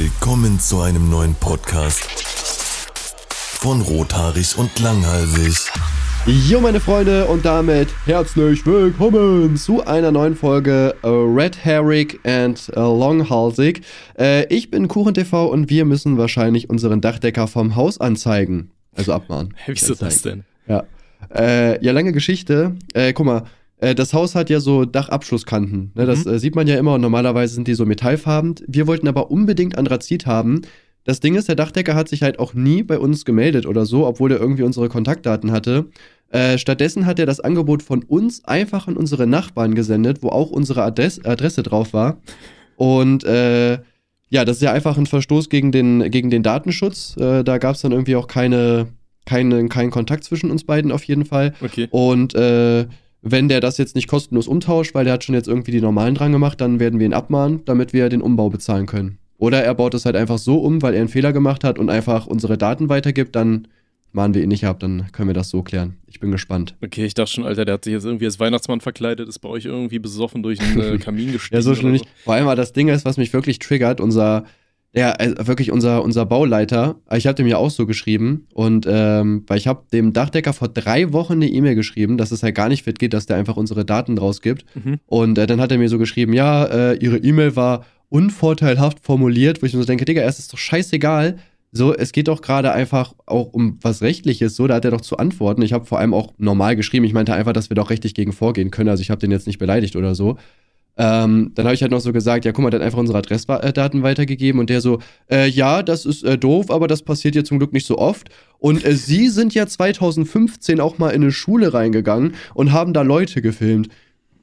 Willkommen zu einem neuen Podcast von Rothaarig und Langhalsig. Jo, meine Freunde, und damit herzlich willkommen zu einer neuen Folge äh, Red Herrig and äh, Longhalsig. Äh, ich bin KuchenTV und wir müssen wahrscheinlich unseren Dachdecker vom Haus anzeigen. Also abmahnen. Wieso das denn? Ja. Äh, ja, lange Geschichte. Äh, guck mal, äh, das Haus hat ja so Dachabschlusskanten. Ne? Das mhm. äh, sieht man ja immer und normalerweise sind die so metallfarben. Wir wollten aber unbedingt Andrazit haben. Das Ding ist, der Dachdecker hat sich halt auch nie bei uns gemeldet oder so, obwohl er irgendwie unsere Kontaktdaten hatte. Äh, stattdessen hat er das Angebot von uns einfach an unsere Nachbarn gesendet, wo auch unsere Adress Adresse drauf war. Und äh, ja, das ist ja einfach ein Verstoß gegen den, gegen den Datenschutz. Äh, da gab es dann irgendwie auch keine, keine, keinen Kontakt zwischen uns beiden auf jeden Fall. Okay. Und äh, wenn der das jetzt nicht kostenlos umtauscht, weil der hat schon jetzt irgendwie die normalen dran gemacht, dann werden wir ihn abmahnen, damit wir den Umbau bezahlen können. Oder er baut es halt einfach so um, weil er einen Fehler gemacht hat und einfach unsere Daten weitergibt, dann mahnen wir ihn nicht ab, dann können wir das so klären. Ich bin gespannt. Okay, ich dachte schon, Alter, der hat sich jetzt irgendwie als Weihnachtsmann verkleidet, ist bei euch irgendwie besoffen durch einen äh, Kamin gestiegen. ja, so schlimm nicht. So. Vor allem, das Ding ist, was mich wirklich triggert, unser ja, äh, wirklich unser, unser Bauleiter. Ich habe dem ja auch so geschrieben. Und ähm, weil ich habe dem Dachdecker vor drei Wochen eine E-Mail geschrieben, dass es halt gar nicht fit geht, dass der einfach unsere Daten rausgibt. Mhm. Und äh, dann hat er mir so geschrieben, ja, äh, ihre E-Mail war unvorteilhaft formuliert, wo ich mir so denke, Digga, es ist doch scheißegal. So, es geht doch gerade einfach auch um was Rechtliches, so, da hat er doch zu antworten. Ich habe vor allem auch normal geschrieben. Ich meinte einfach, dass wir doch rechtlich gegen vorgehen können. Also ich habe den jetzt nicht beleidigt oder so. Ähm, dann habe ich halt noch so gesagt, ja, guck mal, der hat einfach unsere Adressdaten weitergegeben und der so, äh, ja, das ist äh, doof, aber das passiert ja zum Glück nicht so oft. Und äh, sie sind ja 2015 auch mal in eine Schule reingegangen und haben da Leute gefilmt.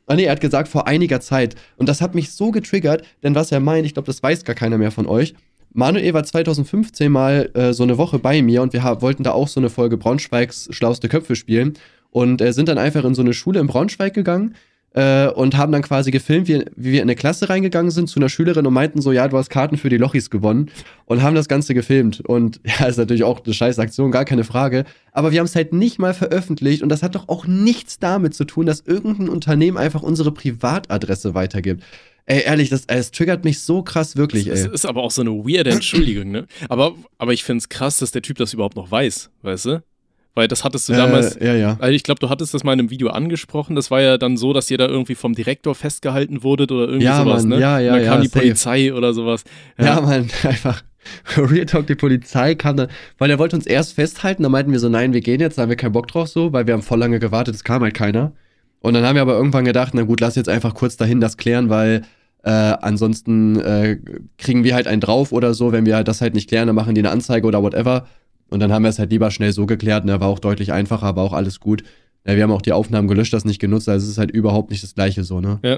Ah nee, er hat gesagt, vor einiger Zeit. Und das hat mich so getriggert, denn was er meint, ich glaube, das weiß gar keiner mehr von euch. Manuel war 2015 mal äh, so eine Woche bei mir und wir wollten da auch so eine Folge Braunschweigs schlauste Köpfe spielen und äh, sind dann einfach in so eine Schule in Braunschweig gegangen äh, und haben dann quasi gefilmt, wie, wie wir in eine Klasse reingegangen sind zu einer Schülerin und meinten so, ja, du hast Karten für die Lochis gewonnen und haben das Ganze gefilmt. Und ja, ist natürlich auch eine scheiß Aktion, gar keine Frage. Aber wir haben es halt nicht mal veröffentlicht und das hat doch auch nichts damit zu tun, dass irgendein Unternehmen einfach unsere Privatadresse weitergibt. Ey, ehrlich, das, das triggert mich so krass wirklich, ey. Das ist aber auch so eine weirde Entschuldigung, ne? Aber, aber ich find's krass, dass der Typ das überhaupt noch weiß, weißt du? Weil das hattest du äh, damals. Äh, ja, ja. Also ich glaube, du hattest das mal in einem Video angesprochen. Das war ja dann so, dass ihr da irgendwie vom Direktor festgehalten wurdet oder irgendwie ja, sowas, Mann, ne? Ja, ja, und dann ja. kam die safe. Polizei oder sowas. Ja, ja Mann, einfach. Real Talk, die Polizei kam dann, weil er wollte uns erst festhalten, da meinten wir so, nein, wir gehen jetzt, da haben wir keinen Bock drauf so, weil wir haben voll lange gewartet, es kam halt keiner. Und dann haben wir aber irgendwann gedacht, na gut, lass jetzt einfach kurz dahin das klären, weil äh, ansonsten äh, kriegen wir halt einen drauf oder so, wenn wir halt das halt nicht klären, dann machen die eine Anzeige oder whatever. Und dann haben wir es halt lieber schnell so geklärt, ne, war auch deutlich einfacher, war auch alles gut. Ja, wir haben auch die Aufnahmen gelöscht, das nicht genutzt, also es ist halt überhaupt nicht das Gleiche so, ne? Ja.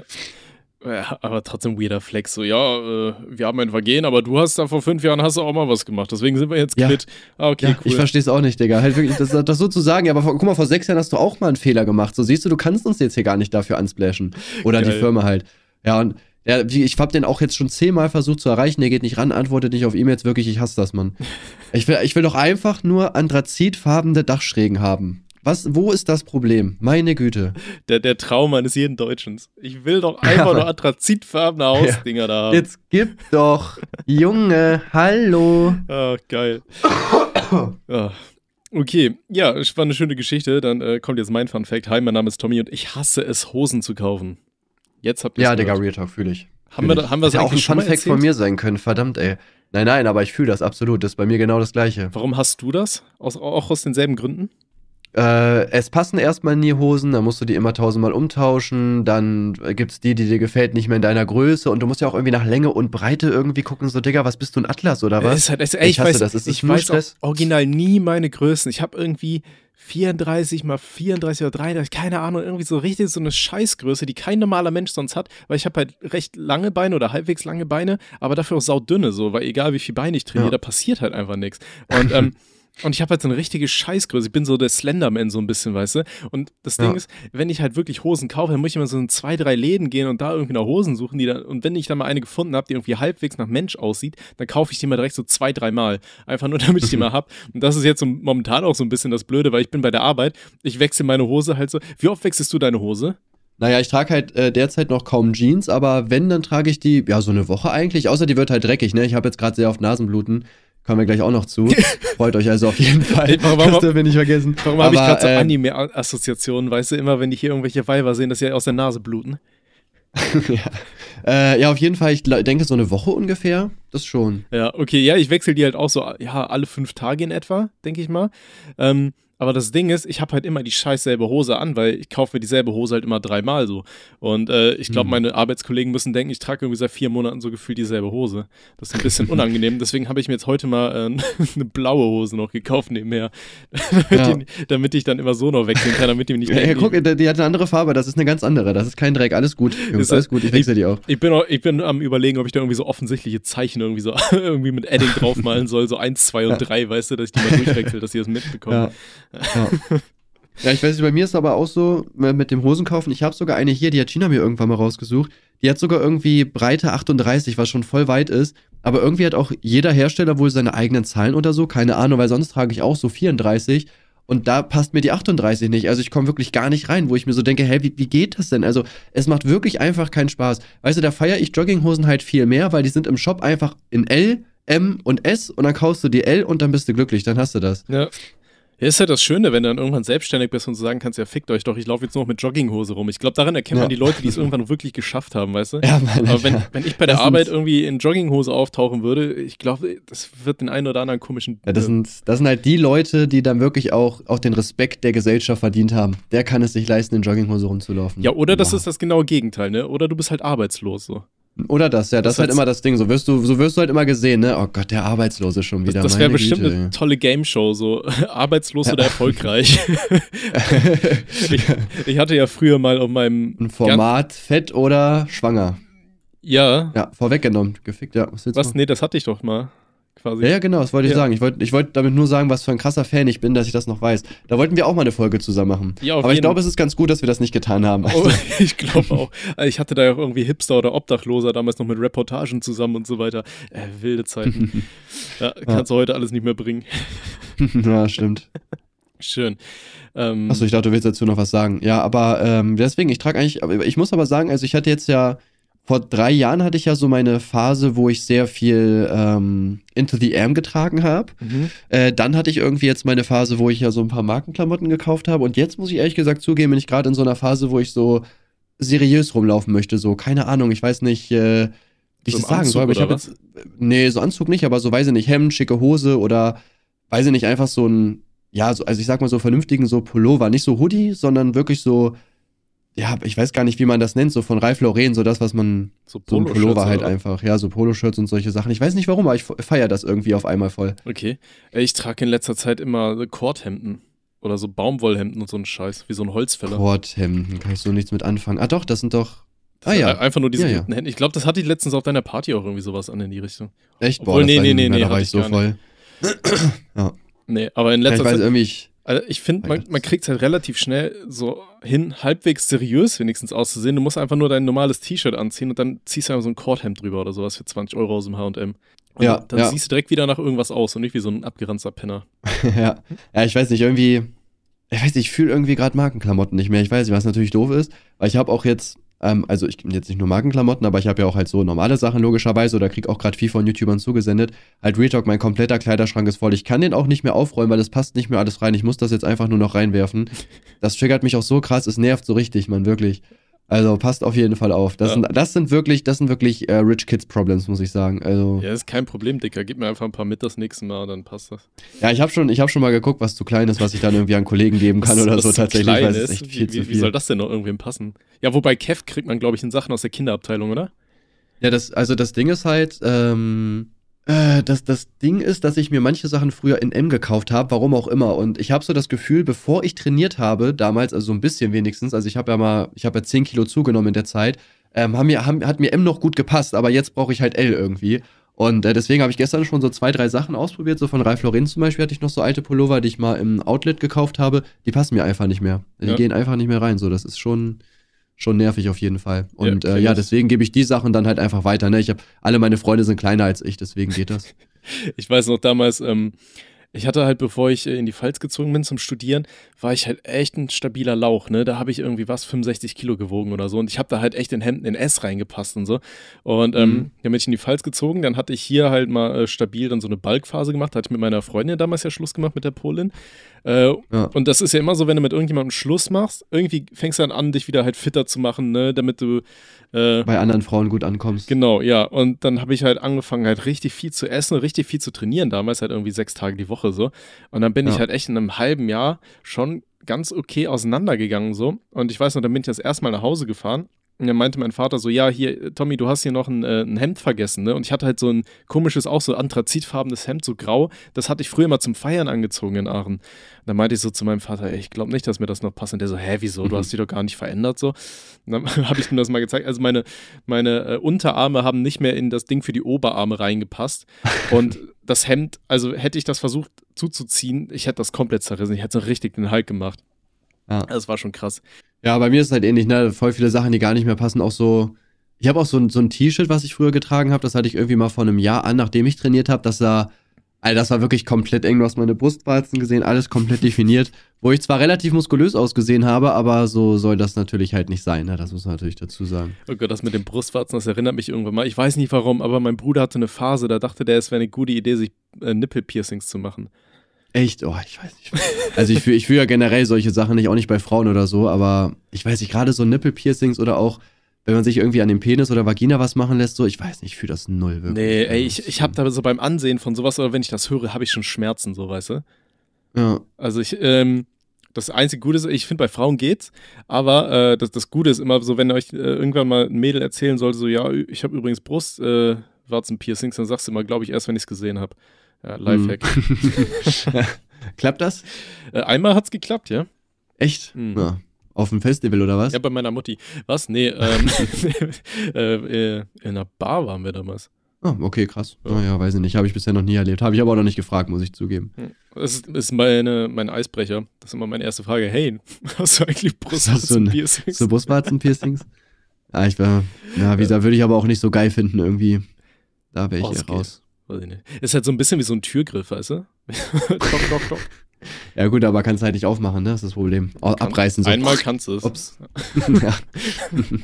ja aber trotzdem weirder Flex, so, ja, äh, wir haben ein Vergehen, aber du hast da vor fünf Jahren hast du auch mal was gemacht, deswegen sind wir jetzt quitt. Ja. Ah, okay, ja, cool. Ich verstehe es auch nicht, Digga. Halt wirklich, das, das so zu sagen, ja, aber vor, guck mal, vor sechs Jahren hast du auch mal einen Fehler gemacht, so siehst du, du kannst uns jetzt hier gar nicht dafür ansplashen. Oder Geil. die Firma halt. Ja, und ja, ich habe den auch jetzt schon zehnmal versucht zu erreichen, der geht nicht ran, antwortet nicht auf E-Mails, wirklich, ich hasse das, Mann. Ich will, ich will doch einfach nur anthrazitfarbene Dachschrägen haben. Was, wo ist das Problem? Meine Güte. Der, der Traum eines jeden Deutschen. Ich will doch einfach nur anthrazitfarbene Hausdinger ja. da haben. Jetzt gib doch. Junge, hallo. Oh, geil. Ah. Okay, ja, war eine schöne Geschichte. Dann äh, kommt jetzt mein Fun Fact. Hi, mein Name ist Tommy und ich hasse es, Hosen zu kaufen. Jetzt habt ihr Ja, Digga, Real Talk, fühle ich. Haben wir, ich. haben wir das Hätte auch ein Fun Fact von mir sein können, verdammt, ey. Nein, nein, aber ich fühle das absolut. Das ist bei mir genau das Gleiche. Warum hast du das? Aus, auch aus denselben Gründen? Äh, es passen erstmal nie Hosen, dann musst du die immer tausendmal umtauschen, dann gibt es die, die dir gefällt, nicht mehr in deiner Größe und du musst ja auch irgendwie nach Länge und Breite irgendwie gucken, so Digga, was bist du, ein Atlas oder was? Halt, ist, ey, ich, ich hasse weiß, das, ist ich weiß Stress. original nie meine Größen. Ich habe irgendwie, 34 mal 34 oder 33, keine Ahnung, irgendwie so richtig so eine Scheißgröße, die kein normaler Mensch sonst hat, weil ich habe halt recht lange Beine oder halbwegs lange Beine, aber dafür auch saudünne so, weil egal wie viel Beine ich trainiere, ja. da passiert halt einfach nichts. Und ähm, Und ich habe halt so eine richtige Scheißgröße. Ich bin so der Slenderman so ein bisschen, weißt du? Und das Ding ja. ist, wenn ich halt wirklich Hosen kaufe, dann muss ich immer so in zwei, drei Läden gehen und da irgendwie nach Hosen suchen. Die dann, und wenn ich dann mal eine gefunden habe, die irgendwie halbwegs nach Mensch aussieht, dann kaufe ich die mal direkt so zwei, dreimal. Einfach nur, damit ich die mal habe. Und das ist jetzt so momentan auch so ein bisschen das Blöde, weil ich bin bei der Arbeit. Ich wechsle meine Hose halt so. Wie oft wechselst du deine Hose? Naja, ich trage halt äh, derzeit noch kaum Jeans, aber wenn, dann trage ich die, ja, so eine Woche eigentlich. Außer die wird halt dreckig, ne? Ich habe jetzt gerade sehr oft Nasenbluten. Kommen wir gleich auch noch zu. Freut euch also auf jeden Fall. Warum, das dürfen wir nicht vergessen. Warum habe ich gerade so äh, Anime-Assoziationen? Weißt du, immer wenn ich hier irgendwelche Weiber sehe, dass sie aus der Nase bluten. ja. Äh, ja, auf jeden Fall, ich denke so eine Woche ungefähr, das schon. Ja, okay, ja, ich wechsle die halt auch so, ja, alle fünf Tage in etwa, denke ich mal. Ähm, aber das Ding ist, ich habe halt immer die scheiß selbe Hose an, weil ich kaufe mir dieselbe Hose halt immer dreimal so. Und äh, ich glaube, mhm. meine Arbeitskollegen müssen denken, ich trage irgendwie seit vier Monaten so gefühlt dieselbe Hose. Das ist ein bisschen unangenehm. Deswegen habe ich mir jetzt heute mal äh, eine blaue Hose noch gekauft nebenher, damit, ja. ich, damit, ich dann immer so noch wechseln kann, damit die mich nicht denken. Ja, guck, die hat eine andere Farbe, das ist eine ganz andere. Das ist kein Dreck, alles gut. Jungs, ist, alles gut, ich wechsle die auch. Ich bin, auch, ich bin am überlegen, ob ich da irgendwie so offensichtliche Zeichen irgendwie so irgendwie mit Edding draufmalen soll, so eins, zwei und 3, ja. weißt du, dass ich die mal durchwechsel, dass ihr das mitbekommen. Ja. Ja. ja. ich weiß nicht, bei mir ist aber auch so äh, mit dem Hosenkaufen. Ich habe sogar eine hier, die hat China mir irgendwann mal rausgesucht. Die hat sogar irgendwie Breite 38, was schon voll weit ist. Aber irgendwie hat auch jeder Hersteller wohl seine eigenen Zahlen oder so. Keine Ahnung, weil sonst trage ich auch so 34. Und da passt mir die 38 nicht. Also ich komme wirklich gar nicht rein, wo ich mir so denke, hä, wie, wie geht das denn? Also es macht wirklich einfach keinen Spaß. Weißt du, da feiere ich Jogginghosen halt viel mehr, weil die sind im Shop einfach in L, M und S und dann kaufst du die L und dann bist du glücklich, dann hast du das. Ja. Ist ja halt das Schöne, wenn du dann irgendwann selbstständig bist und so sagen kannst, ja, fickt euch doch, ich laufe jetzt noch mit Jogginghose rum. Ich glaube, daran erkennt ja. man die Leute, die es irgendwann wirklich geschafft haben, weißt du? Ja, Mann, Aber wenn, ja. wenn ich bei der das Arbeit irgendwie in Jogginghose auftauchen würde, ich glaube, das wird den einen oder anderen komischen... Ja, das, sind, das sind halt die Leute, die dann wirklich auch, auch den Respekt der Gesellschaft verdient haben. Der kann es sich leisten, in Jogginghose rumzulaufen. Ja, oder das ist das genaue Gegenteil, ne? Oder du bist halt arbeitslos, so. Oder das, ja, das, das ist halt immer das Ding. So wirst du, so wirst du halt immer gesehen, ne? Oh Gott, der Arbeitslose schon wieder. Das, das wäre bestimmt Güte. eine tolle Game Show, so arbeitslos ja. oder erfolgreich. ich, ich, hatte ja früher mal um meinem ein Format fett oder schwanger. Ja. Ja, vorweggenommen, gefickt, ja. Was, jetzt Was? Nee, das hatte ich doch mal quasi. Ja, ja genau, das wollte ich sagen. Ich wollte ich wollt damit nur sagen, was für ein krasser Fan ich bin, dass ich das noch weiß. Da wollten wir auch mal eine Folge zusammen machen. Ja, Aber ich glaube, es ist ganz gut, dass wir das nicht getan haben. Oh, also. Oh, ich glaube auch. Also ich hatte da ja auch irgendwie Hipster oder Obdachloser damals noch mit Reportagen zusammen und so weiter. Äh, wilde Zeiten. ja, kannst du heute alles nicht mehr bringen. ja, stimmt. Schön. Ähm, Achso, ich dachte, du willst dazu noch was sagen. Ja, aber ähm, deswegen, ich trage eigentlich, ich muss aber sagen, also ich hatte jetzt ja vor drei Jahren hatte ich ja so meine Phase, wo ich sehr viel ähm, Into the Am getragen habe. Mhm. Äh, dann hatte ich irgendwie jetzt meine Phase, wo ich ja so ein paar Markenklamotten gekauft habe. Und jetzt muss ich ehrlich gesagt zugeben, bin ich gerade in so einer Phase, wo ich so seriös rumlaufen möchte. So, keine Ahnung, ich weiß nicht, äh, wie so ich das sagen soll. Aber ich habe jetzt. Nee, so Anzug nicht, aber so, weiß ich nicht, Hemd, schicke Hose oder weiß ich nicht, einfach so ein. Ja, so, also ich sag mal so vernünftigen so Pullover. Nicht so Hoodie, sondern wirklich so ja, ich weiß gar nicht, wie man das nennt, so von Ralf Lauren, so das, was man, so, so ein Pullover halt oder? einfach, ja, so Poloshirts und solche Sachen. Ich weiß nicht warum, aber ich feiere das irgendwie auf einmal voll. Okay, ich trage in letzter Zeit immer Korthemden oder so Baumwollhemden und so einen Scheiß, wie so ein Holzfäller. Korthemden, kann ich so nichts mit anfangen. Ah doch, das sind doch, das ah ja. Einfach nur diese ja, ja. Hemden. Ich glaube, das hatte ich letztens auf deiner Party auch irgendwie sowas an in die Richtung. Echt? Obwohl, Boah, nee, nee, nee, nee, da war ich so voll. ja. Nee, aber in letzter Zeit... Ich weiß irgendwie, ich also ich finde, man, man kriegt es halt relativ schnell so hin, halbwegs seriös wenigstens auszusehen. Du musst einfach nur dein normales T-Shirt anziehen und dann ziehst du einfach so ein Cordhemd drüber oder sowas für 20 Euro aus dem HM. Ja, dann ja. siehst du direkt wieder nach irgendwas aus und nicht wie so ein abgeranzter Penner. ja. ja, ich weiß nicht, irgendwie, ich weiß nicht, ich fühle irgendwie gerade Markenklamotten nicht mehr. Ich weiß nicht, was natürlich doof ist, weil ich habe auch jetzt ähm, also ich gebe jetzt nicht nur Markenklamotten, aber ich habe ja auch halt so normale Sachen logischerweise oder kriege auch gerade viel von YouTubern zugesendet. Halt Retalk, mein kompletter Kleiderschrank ist voll. Ich kann den auch nicht mehr aufräumen, weil es passt nicht mehr alles rein. Ich muss das jetzt einfach nur noch reinwerfen. Das triggert mich auch so krass, es nervt so richtig, man, wirklich. Also passt auf jeden Fall auf. Das, ja. sind, das sind wirklich, das sind wirklich äh, Rich Kids Problems, muss ich sagen. Also ja, ist kein Problem, Dicker. Gib mir einfach ein paar mit das nächste Mal, dann passt das. Ja, ich habe schon, hab schon mal geguckt, was zu klein ist, was ich dann irgendwie an Kollegen geben kann was, oder was so tatsächlich. Klein ist. Echt viel wie, zu viel. wie soll das denn noch irgendwem passen? Ja, wobei Kev kriegt man, glaube ich, in Sachen aus der Kinderabteilung, oder? Ja, das, also das Ding ist halt, ähm, äh, das, das Ding ist, dass ich mir manche Sachen früher in M gekauft habe, warum auch immer. Und ich habe so das Gefühl, bevor ich trainiert habe, damals, also so ein bisschen wenigstens, also ich habe ja mal, ich habe ja 10 Kilo zugenommen in der Zeit, ähm, haben mir, haben, hat mir M noch gut gepasst, aber jetzt brauche ich halt L irgendwie. Und äh, deswegen habe ich gestern schon so zwei, drei Sachen ausprobiert. So von Ralph Lauren zum Beispiel hatte ich noch so alte Pullover, die ich mal im Outlet gekauft habe. Die passen mir einfach nicht mehr. Die ja. gehen einfach nicht mehr rein. So, das ist schon, schon nervig auf jeden Fall. Und äh, ja, äh, ja deswegen gebe ich die Sachen dann halt einfach weiter. Ne? Ich habe alle meine Freunde sind kleiner als ich, deswegen geht das. ich weiß noch damals. Ähm, ich hatte halt, bevor ich äh, in die Pfalz gezogen bin zum Studieren, war ich halt echt ein stabiler Lauch, ne? Da habe ich irgendwie was, 65 Kilo gewogen oder so. Und ich habe da halt echt in Hemden in S reingepasst und so. Und ähm, mhm. dann bin ich in die Pfalz gezogen, dann hatte ich hier halt mal äh, stabil dann so eine Balkphase gemacht. Da hatte ich mit meiner Freundin damals ja Schluss gemacht mit der Polin. Äh, ja. Und das ist ja immer so, wenn du mit irgendjemandem Schluss machst, irgendwie fängst du dann an, dich wieder halt fitter zu machen, ne, damit du äh, bei anderen Frauen gut ankommst. Genau, ja. Und dann habe ich halt angefangen, halt richtig viel zu essen und richtig viel zu trainieren. Damals halt irgendwie sechs Tage die Woche so. Und dann bin ja. ich halt echt in einem halben Jahr schon ganz okay auseinandergegangen so. Und ich weiß noch, dann bin ich das erstmal nach Hause gefahren und dann meinte mein Vater so, ja, hier, Tommy, du hast hier noch ein, äh, ein, Hemd vergessen, ne? Und ich hatte halt so ein komisches, auch so anthrazitfarbenes Hemd, so grau. Das hatte ich früher mal zum Feiern angezogen in Aachen. Und dann meinte ich so zu meinem Vater, ey, ich glaube nicht, dass mir das noch passt. Und der so, hä, wieso? Du mhm. hast die doch gar nicht verändert, so. Und dann habe ich ihm das mal gezeigt. Also meine, meine äh, Unterarme haben nicht mehr in das Ding für die Oberarme reingepasst. Und das Hemd, also hätte ich das versucht zuzuziehen, ich hätte das komplett zerrissen. Ich hätte so richtig den Halt gemacht. Ja. Das war schon krass. Ja, bei mir ist es halt ähnlich, ne? Voll viele Sachen, die gar nicht mehr passen. Auch so, ich habe auch so ein, so ein T-Shirt, was ich früher getragen habe. Das hatte ich irgendwie mal vor einem Jahr an, nachdem ich trainiert habe. Das sah, also das war wirklich komplett eng. Du hast meine Brustwarzen gesehen, alles komplett definiert. Wo ich zwar relativ muskulös ausgesehen habe, aber so soll das natürlich halt nicht sein. Ne? Das muss man natürlich dazu sagen. Oh Gott, das mit den Brustwarzen, das erinnert mich irgendwann mal. Ich weiß nicht warum, aber mein Bruder hatte eine Phase, da dachte der, es wäre eine gute Idee, sich äh, Nippelpiercings zu machen. Echt? Oh, ich weiß nicht. Also ich fühle ich fühl ja generell solche Sachen nicht, auch nicht bei Frauen oder so, aber ich weiß nicht, gerade so Nippelpiercings oder auch, wenn man sich irgendwie an dem Penis oder Vagina was machen lässt, so, ich weiß nicht, ich fühle das null wirklich. Nee, ey, ich, ich habe da so beim Ansehen von sowas oder wenn ich das höre, habe ich schon Schmerzen, so, weißt du? Ja. Also ich, ähm, das einzige Gute ist, ich finde, bei Frauen geht's, aber äh, das, das Gute ist immer so, wenn euch äh, irgendwann mal ein Mädel erzählen sollte, so, ja, ich habe übrigens Brustwarzenpiercings, äh, dann sagst du immer, glaube ich, erst, wenn ich es gesehen habe. Ja, Lifehack. Hm. Klappt das? Äh, einmal hat es geklappt, ja. Echt? Hm. Ja. Auf dem Festival oder was? Ja, bei meiner Mutti. Was? Nee, ähm, äh, äh, in einer Bar waren wir damals. Ah, oh, okay, krass. Ja. Naja, ah weiß ich nicht. Habe ich bisher noch nie erlebt. Habe ich aber auch noch nicht gefragt, muss ich zugeben. Hm. Das ist, ist meine, mein Eisbrecher. Das ist immer meine erste Frage. Hey, hast du eigentlich Brustwarzenpiercings? So Brustwarzenpiercings? ja, ah, ich war, na, wie gesagt, würde ich aber auch nicht so geil finden irgendwie. Da wäre ich oh, eher raus. Weiß ich nicht. Ist halt so ein bisschen wie so ein Türgriff, weißt du? doch, doch, doch. Ja, gut, aber kannst halt nicht aufmachen, ne? Das ist das Problem. Kann, Abreißen so. Einmal kannst du es. Ups. ja.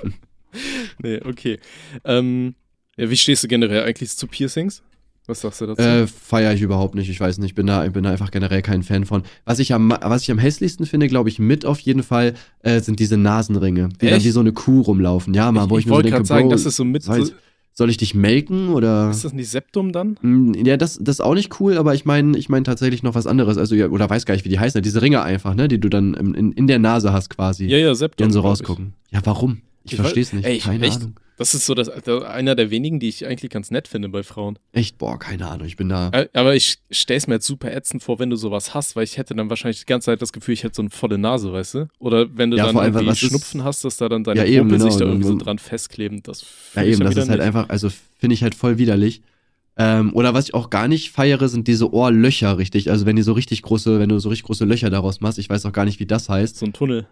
nee, okay. Ähm, ja, wie stehst du generell eigentlich zu Piercings? Was sagst du dazu? Äh, feier ich überhaupt nicht. Ich weiß nicht, bin da, ich bin da einfach generell kein Fan von. Was ich am, was ich am hässlichsten finde, glaube ich, mit auf jeden Fall, äh, sind diese Nasenringe, die Echt? dann wie so eine Kuh rumlaufen. Ja, mal, ich, wo ich, ich nur so denke, sagen, Bro, das ist so mit. So, soll ich dich melken oder? Ist das nicht Septum dann? Hm, ja, das, das ist auch nicht cool, aber ich meine ich mein tatsächlich noch was anderes. Also, ja, oder weiß gar nicht, wie die heißen. Diese Ringe einfach, ne? Die du dann in, in der Nase hast quasi. Ja, ja, Septum. Die dann so rausgucken. Ich. Ja, warum? Ich, ich verstehe es nicht. Ey, ich, Keine echt, Ahnung. Das ist so das, das also einer der wenigen, die ich eigentlich ganz nett finde bei Frauen. Echt? Boah, keine Ahnung, ich bin da. Aber ich stelle es mir jetzt super ätzend vor, wenn du sowas hast, weil ich hätte dann wahrscheinlich die ganze Zeit das Gefühl, ich hätte so eine volle Nase, weißt du? Oder wenn du ja, dann irgendwie Schnupfen ist, hast, dass da dann deine ja, genau, sich da irgendwie so dran festkleben. Das ja, eben, das ist halt einfach, also finde ich halt voll widerlich. Ähm, oder was ich auch gar nicht feiere, sind diese Ohrlöcher, richtig? Also wenn die so richtig große, wenn du so richtig große Löcher daraus machst, ich weiß auch gar nicht, wie das heißt. So ein Tunnel.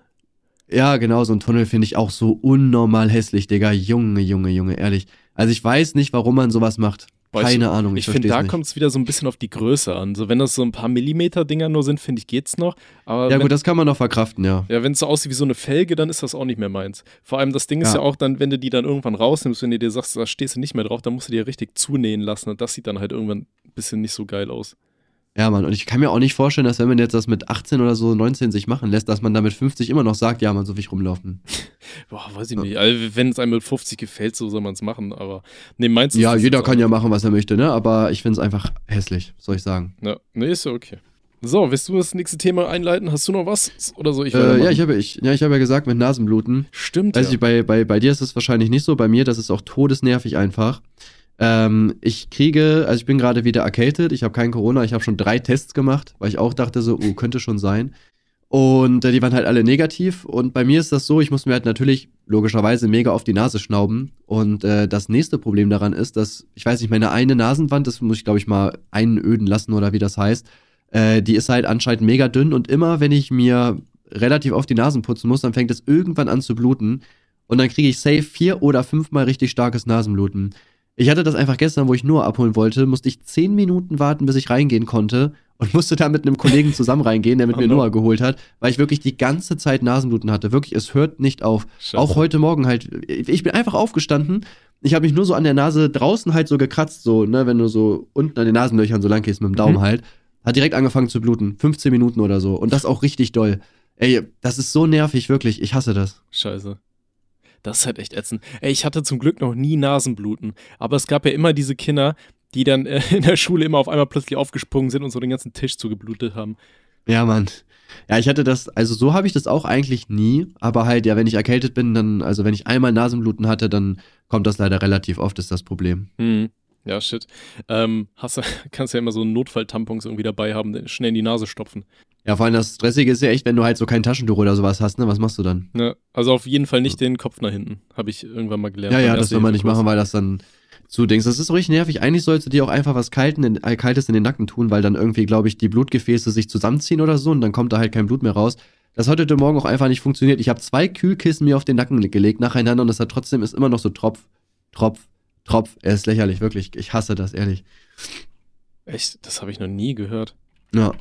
Ja, genau, so ein Tunnel finde ich auch so unnormal hässlich, Digga. Junge, Junge, Junge, ehrlich. Also ich weiß nicht, warum man sowas macht. Weißt Keine du, Ahnung. Ich, ich finde, da kommt es wieder so ein bisschen auf die Größe an. So, wenn das so ein paar Millimeter-Dinger nur sind, finde ich, geht's noch. Aber ja, wenn, gut, das kann man noch verkraften, ja. Ja, wenn es so aussieht wie so eine Felge, dann ist das auch nicht mehr meins. Vor allem das Ding ja. ist ja auch dann, wenn du die dann irgendwann rausnimmst, wenn du dir sagst, da stehst du nicht mehr drauf, dann musst du dir richtig zunähen lassen. Und das sieht dann halt irgendwann ein bisschen nicht so geil aus. Ja, Mann, und ich kann mir auch nicht vorstellen, dass wenn man jetzt das mit 18 oder so 19 sich machen lässt, dass man damit 50 immer noch sagt, ja, man soll ich rumlaufen. Boah, weiß ich ja. nicht. Also, wenn es einem mit 50 gefällt, so soll man es machen, aber nee, meinst du Ja, jeder kann ja machen, was er möchte, ne? Aber ich finde es einfach hässlich, soll ich sagen. Ja, nee, ist ja okay. So, willst du das nächste Thema einleiten? Hast du noch was oder so? Ich äh, ja, ich habe ich, ja, ich hab ja gesagt, mit Nasenbluten. Stimmt. Also ja. bei, bei, bei dir ist es wahrscheinlich nicht so, bei mir, das ist auch todesnervig einfach. Ähm, ich kriege, also ich bin gerade wieder erkältet, ich habe kein Corona, ich habe schon drei Tests gemacht, weil ich auch dachte so, oh, könnte schon sein. Und äh, die waren halt alle negativ. Und bei mir ist das so, ich muss mir halt natürlich logischerweise mega auf die Nase schnauben. Und äh, das nächste Problem daran ist, dass, ich weiß nicht, meine eine Nasenwand, das muss ich glaube ich mal einöden lassen oder wie das heißt, äh, die ist halt anscheinend mega dünn. Und immer wenn ich mir relativ oft die Nasen putzen muss, dann fängt es irgendwann an zu bluten. Und dann kriege ich safe vier oder fünfmal richtig starkes Nasenbluten. Ich hatte das einfach gestern, wo ich nur abholen wollte, musste ich zehn Minuten warten, bis ich reingehen konnte und musste da mit einem Kollegen zusammen reingehen, der mit oh mir no. Noah geholt hat, weil ich wirklich die ganze Zeit Nasenbluten hatte. Wirklich, es hört nicht auf. Scheiße. Auch heute Morgen halt. Ich bin einfach aufgestanden. Ich habe mich nur so an der Nase draußen halt so gekratzt, so, ne, wenn du so unten an den Nasenlöchern so lang gehst mit dem Daumen mhm. halt. Hat direkt angefangen zu bluten. 15 Minuten oder so. Und das auch richtig doll. Ey, das ist so nervig, wirklich. Ich hasse das. Scheiße. Das ist halt echt ätzend. Ey, ich hatte zum Glück noch nie Nasenbluten, aber es gab ja immer diese Kinder, die dann äh, in der Schule immer auf einmal plötzlich aufgesprungen sind und so den ganzen Tisch zugeblutet haben. Ja, Mann. Ja, ich hatte das, also so habe ich das auch eigentlich nie, aber halt, ja, wenn ich erkältet bin, dann, also wenn ich einmal Nasenbluten hatte, dann kommt das leider relativ oft, ist das Problem. Mhm. Ja, shit. Ähm, hast, kannst ja immer so einen Notfalltampons irgendwie dabei haben, schnell in die Nase stopfen. Ja, vor allem das Stressige ist ja echt, wenn du halt so kein Taschentuch oder sowas hast, ne? Was machst du dann? Ja, also auf jeden Fall nicht den Kopf nach hinten, habe ich irgendwann mal gelernt. Ja, ja, das will man nicht machen, weil das dann zu denkst. Das ist so richtig nervig. Eigentlich solltest du dir auch einfach was Kalten in, äh, Kaltes in den Nacken tun, weil dann irgendwie, glaube ich, die Blutgefäße sich zusammenziehen oder so und dann kommt da halt kein Blut mehr raus. Das hat heute Morgen auch einfach nicht funktioniert. Ich habe zwei Kühlkissen mir auf den Nacken gelegt nacheinander und das hat trotzdem ist immer noch so Tropf, Tropf, Tropf, er ist lächerlich, wirklich. Ich hasse das, ehrlich. Echt? Das habe ich noch nie gehört. Ja.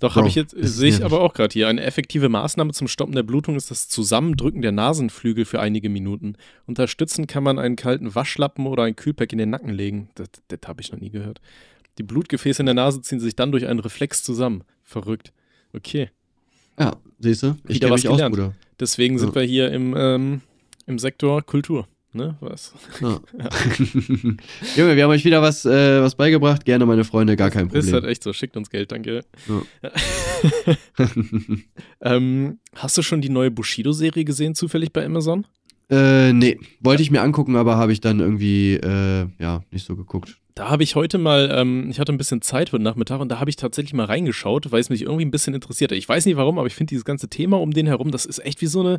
Doch, habe ich jetzt, sehe ich aber auch gerade hier. Eine effektive Maßnahme zum Stoppen der Blutung ist das Zusammendrücken der Nasenflügel für einige Minuten. Unterstützen kann man einen kalten Waschlappen oder ein Kühlpack in den Nacken legen. Das, das habe ich noch nie gehört. Die Blutgefäße in der Nase ziehen sich dann durch einen Reflex zusammen. Verrückt. Okay. Ja, siehst du? Ich kenne mich gelernt. aus, Bruder. Deswegen sind ja. wir hier im, ähm, im Sektor Kultur. Ne? Was? Ah. Ja. Junge, wir haben euch wieder was, äh, was beigebracht. Gerne, meine Freunde, gar kein Problem. Ist halt echt so, schickt uns Geld, danke. Ja. ähm, hast du schon die neue Bushido-Serie gesehen, zufällig bei Amazon? Äh, nee, wollte ich mir angucken, aber habe ich dann irgendwie, äh, ja, nicht so geguckt. Da habe ich heute mal, ähm, ich hatte ein bisschen Zeit heute Nachmittag und da habe ich tatsächlich mal reingeschaut, weil es mich irgendwie ein bisschen interessierte. Ich weiß nicht warum, aber ich finde dieses ganze Thema um den herum, das ist echt wie so eine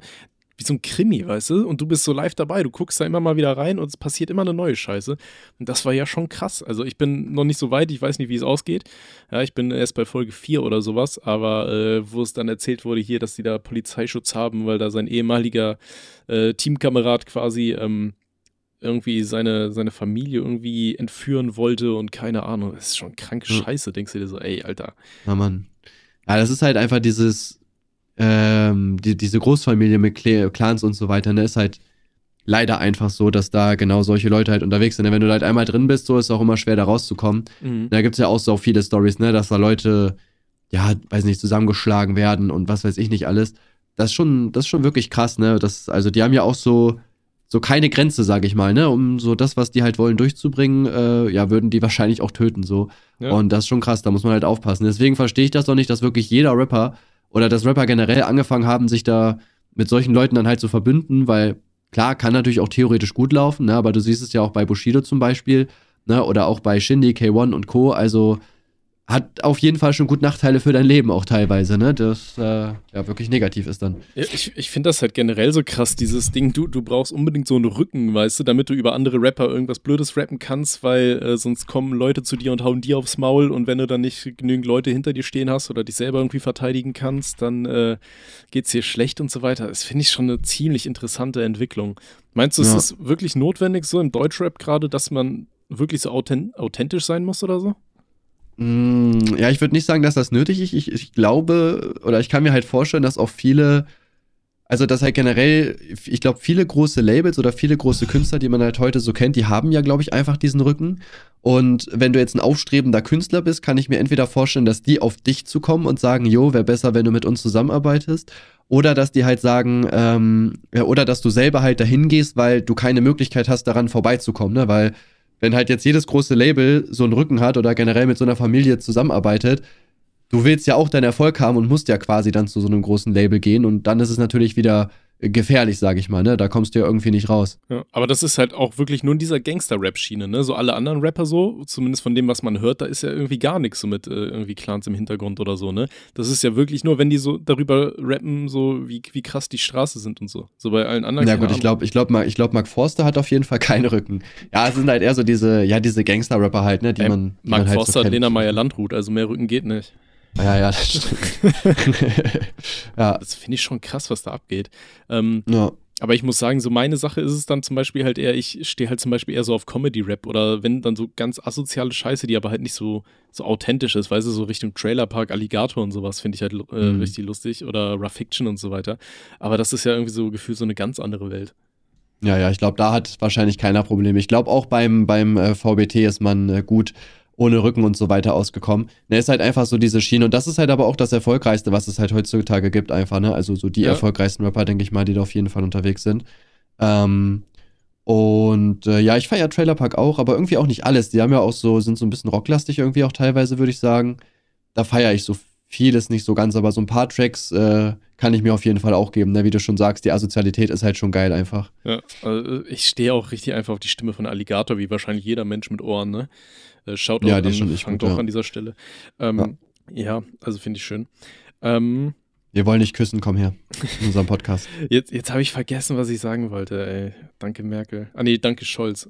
wie so ein Krimi, weißt du? Und du bist so live dabei, du guckst da immer mal wieder rein und es passiert immer eine neue Scheiße. Und das war ja schon krass. Also ich bin noch nicht so weit, ich weiß nicht, wie es ausgeht. Ja, ich bin erst bei Folge 4 oder sowas, aber äh, wo es dann erzählt wurde hier, dass die da Polizeischutz haben, weil da sein ehemaliger äh, Teamkamerad quasi ähm, irgendwie seine, seine Familie irgendwie entführen wollte und keine Ahnung. Das ist schon kranke hm. Scheiße, denkst du dir so, ey, Alter. Na Mann. Ja, das ist halt einfach dieses, ähm, die, diese Großfamilie mit Cl Clans und so weiter, ne, ist halt leider einfach so, dass da genau solche Leute halt unterwegs sind. Wenn du halt einmal drin bist, so ist es auch immer schwer, da rauszukommen. Mhm. Da gibt es ja auch so viele Stories, ne, dass da Leute, ja, weiß nicht, zusammengeschlagen werden und was weiß ich nicht alles. Das ist schon, das ist schon wirklich krass, ne? Das, also die haben ja auch so, so keine Grenze, sag ich mal, ne? Um so das, was die halt wollen, durchzubringen, äh, ja, würden die wahrscheinlich auch töten, so. Ja. Und das ist schon krass, da muss man halt aufpassen. Deswegen verstehe ich das doch nicht, dass wirklich jeder Rapper oder dass Rapper generell angefangen haben, sich da mit solchen Leuten dann halt zu verbünden, weil klar, kann natürlich auch theoretisch gut laufen, ne, aber du siehst es ja auch bei Bushido zum Beispiel, ne, oder auch bei Shindy, K1 und Co. Also hat auf jeden Fall schon gut Nachteile für dein Leben auch teilweise, ne? Das äh, ja wirklich negativ ist dann. Ich, ich finde das halt generell so krass, dieses Ding, du, du brauchst unbedingt so einen Rücken, weißt du, damit du über andere Rapper irgendwas Blödes rappen kannst, weil äh, sonst kommen Leute zu dir und hauen dir aufs Maul und wenn du dann nicht genügend Leute hinter dir stehen hast oder dich selber irgendwie verteidigen kannst, dann äh, geht's dir schlecht und so weiter. Das finde ich schon eine ziemlich interessante Entwicklung. Meinst du, ja. ist es wirklich notwendig so im Deutschrap gerade, dass man wirklich so authentisch sein muss oder so? Mm, ja, ich würde nicht sagen, dass das nötig ist. Ich, ich glaube oder ich kann mir halt vorstellen, dass auch viele, also dass halt generell, ich glaube, viele große Labels oder viele große Künstler, die man halt heute so kennt, die haben ja, glaube ich, einfach diesen Rücken. Und wenn du jetzt ein aufstrebender Künstler bist, kann ich mir entweder vorstellen, dass die auf dich zukommen und sagen, jo, wäre besser, wenn du mit uns zusammenarbeitest. Oder dass die halt sagen, ähm, ja, oder dass du selber halt dahin gehst, weil du keine Möglichkeit hast, daran vorbeizukommen, ne? Weil wenn halt jetzt jedes große Label so einen Rücken hat oder generell mit so einer Familie zusammenarbeitet, du willst ja auch deinen Erfolg haben und musst ja quasi dann zu so einem großen Label gehen und dann ist es natürlich wieder gefährlich, sage ich mal. Ne? Da kommst du ja irgendwie nicht raus. Ja, aber das ist halt auch wirklich nur in dieser Gangster-Rap-Schiene. Ne? So alle anderen Rapper so, zumindest von dem, was man hört, da ist ja irgendwie gar nichts so mit äh, irgendwie Clans im Hintergrund oder so. Ne? Das ist ja wirklich nur, wenn die so darüber rappen, so wie, wie krass die Straße sind und so. So bei allen anderen. Ja gut, ich glaube, ich glaube, Mark, glaub, Mark Forster hat auf jeden Fall keinen Rücken. Ja, es sind halt eher so diese, ja, diese Gangster-Rapper halt, ne? die Ey, man. Die Mark man halt Forster so hat Lena Meyer Landrut, also mehr Rücken geht nicht. Ja, ja, das stimmt. ja. Das finde ich schon krass, was da abgeht. Ähm, ja. Aber ich muss sagen, so meine Sache ist es dann zum Beispiel halt eher, ich stehe halt zum Beispiel eher so auf Comedy-Rap oder wenn dann so ganz asoziale Scheiße, die aber halt nicht so, so authentisch ist, weißt du, so Richtung Trailerpark, Alligator und sowas finde ich halt äh, mhm. richtig lustig oder Rough Fiction und so weiter. Aber das ist ja irgendwie so gefühlt so eine ganz andere Welt. Ja, ja, ich glaube, da hat wahrscheinlich keiner Probleme. Ich glaube, auch beim, beim äh, VBT ist man äh, gut ohne Rücken und so weiter ausgekommen. Ne, ist halt einfach so diese Schiene. Und das ist halt aber auch das Erfolgreichste, was es halt heutzutage gibt, einfach, ne? Also so die ja. erfolgreichsten Rapper, denke ich mal, die da auf jeden Fall unterwegs sind. Ähm, und äh, ja, ich feiere Trailer Park auch, aber irgendwie auch nicht alles. Die haben ja auch so, sind so ein bisschen rocklastig irgendwie auch teilweise, würde ich sagen. Da feiere ich so vieles nicht so ganz, aber so ein paar Tracks, äh, kann ich mir auf jeden Fall auch geben. Ne? Wie du schon sagst, die Asozialität ist halt schon geil einfach. Ja, also ich stehe auch richtig einfach auf die Stimme von Alligator, wie wahrscheinlich jeder Mensch mit Ohren. Ne? Äh, schaut auch ja, an, fangt gut, ja. an dieser Stelle. Ähm, ja. ja. also finde ich schön. Ähm, wir wollen nicht küssen, komm her. In unserem Podcast. jetzt jetzt habe ich vergessen, was ich sagen wollte, ey. Danke, Merkel. Ah, nee, danke, Scholz.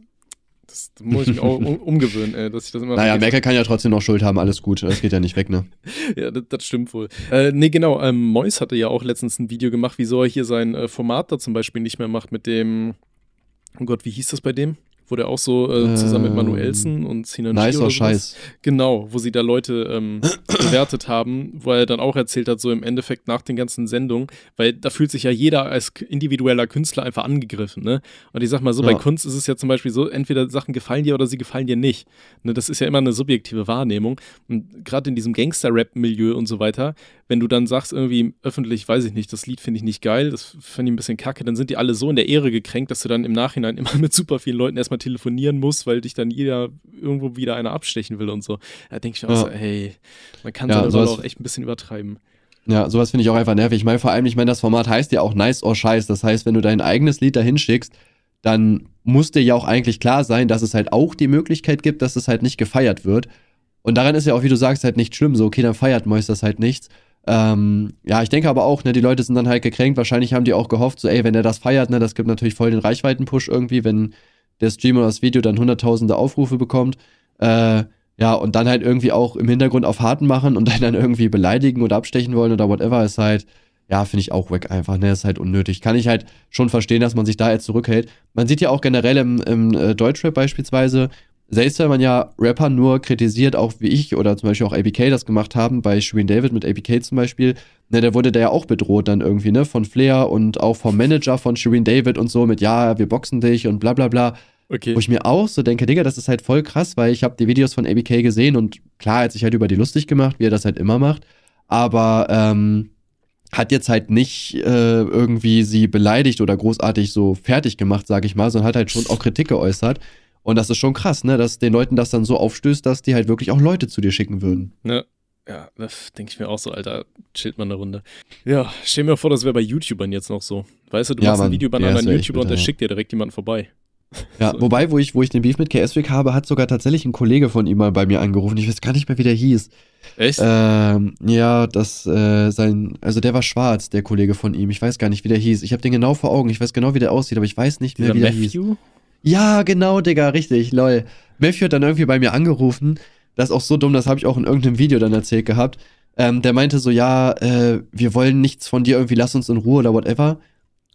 Das muss ich mir auch um, umgewöhnen, ey, dass ich das immer. Naja, vergesse. Merkel kann ja trotzdem noch Schuld haben, alles gut. Das geht ja nicht weg, ne? ja, das, das, stimmt wohl. Äh, nee, genau. Ähm, Mois hatte ja auch letztens ein Video gemacht, wieso er hier sein äh, Format da zum Beispiel nicht mehr macht mit dem. Oh Gott, wie hieß das bei dem? wo der auch so äh, ähm, zusammen mit Manuelsen ähm, und Sinan Nice or Scheiß. Genau, wo sie da Leute ähm, bewertet haben, wo er dann auch erzählt hat, so im Endeffekt nach den ganzen Sendungen, weil da fühlt sich ja jeder als individueller Künstler einfach angegriffen. Ne? Und ich sag mal so, ja. bei Kunst ist es ja zum Beispiel so, entweder Sachen gefallen dir oder sie gefallen dir nicht. Ne? Das ist ja immer eine subjektive Wahrnehmung. Und gerade in diesem Gangster-Rap-Milieu und so weiter, wenn du dann sagst, irgendwie öffentlich, weiß ich nicht, das Lied finde ich nicht geil, das finde ich ein bisschen kacke, dann sind die alle so in der Ehre gekränkt, dass du dann im Nachhinein immer mit super vielen Leuten erstmal erstmal telefonieren muss, weil dich dann jeder irgendwo wieder einer abstechen will und so. Da denke ich auch ja. so, hey, man kann ja, sowas auch echt ein bisschen übertreiben. Ja, sowas finde ich auch einfach nervig. Ich meine, vor allem, ich meine, das Format heißt ja auch nice or scheiß. Das heißt, wenn du dein eigenes Lied dahin schickst, dann muss dir ja auch eigentlich klar sein, dass es halt auch die Möglichkeit gibt, dass es halt nicht gefeiert wird. Und daran ist ja auch, wie du sagst, halt nicht schlimm. So, okay, dann feiert Meisters halt nichts. Ähm, ja, ich denke aber auch, ne, die Leute sind dann halt gekränkt. Wahrscheinlich haben die auch gehofft, so, ey, wenn er das feiert, ne, das gibt natürlich voll den Reichweitenpush irgendwie, wenn, der Streamer das Video dann hunderttausende Aufrufe bekommt. Äh, ja, und dann halt irgendwie auch im Hintergrund auf Harten machen und dann irgendwie beleidigen oder abstechen wollen oder whatever ist halt, ja, finde ich auch weg einfach, ne? Ist halt unnötig. Kann ich halt schon verstehen, dass man sich da jetzt zurückhält. Man sieht ja auch generell im, im äh, Deutschrap beispielsweise, selbst wenn man ja Rapper nur kritisiert, auch wie ich oder zum Beispiel auch ABK das gemacht haben, bei Shereen David mit ABK zum Beispiel, ne, da wurde der ja auch bedroht dann irgendwie, ne, von Flair und auch vom Manager von Shereen David und so mit, ja, wir boxen dich und bla bla bla. Okay. Wo ich mir auch so denke, Digga, das ist halt voll krass, weil ich habe die Videos von ABK gesehen und klar, er hat sich halt über die lustig gemacht, wie er das halt immer macht, aber ähm, hat jetzt halt nicht äh, irgendwie sie beleidigt oder großartig so fertig gemacht, sag ich mal, sondern hat halt schon auch Kritik geäußert. Und das ist schon krass, ne? Dass den Leuten das dann so aufstößt, dass die halt wirklich auch Leute zu dir schicken würden. Ja. Ne? Ja, das denke ich mir auch so, Alter. Chillt man eine Runde. Ja, stell mir vor, das wäre bei YouTubern jetzt noch so. Weißt du, du ja, machst Mann, ein Video bei einem anderen YouTuber bitter, und der ja. schickt dir direkt jemanden vorbei. Ja, so. wobei, wo ich, wo ich den Beef mit KSWIC habe, hat sogar tatsächlich ein Kollege von ihm mal bei mir angerufen. Ich weiß gar nicht mehr, wie der hieß. Echt? Ähm, ja, das, äh, sein, also der war schwarz, der Kollege von ihm. Ich weiß gar nicht, wie der hieß. Ich habe den genau vor Augen. Ich weiß genau, wie der aussieht, aber ich weiß nicht mehr, Dieser wie der Matthew? hieß. Ja, genau, Digga, richtig, lol. Matthew hat dann irgendwie bei mir angerufen. Das ist auch so dumm, das habe ich auch in irgendeinem Video dann erzählt gehabt. Ähm, der meinte so, ja, äh, wir wollen nichts von dir, irgendwie lass uns in Ruhe oder whatever.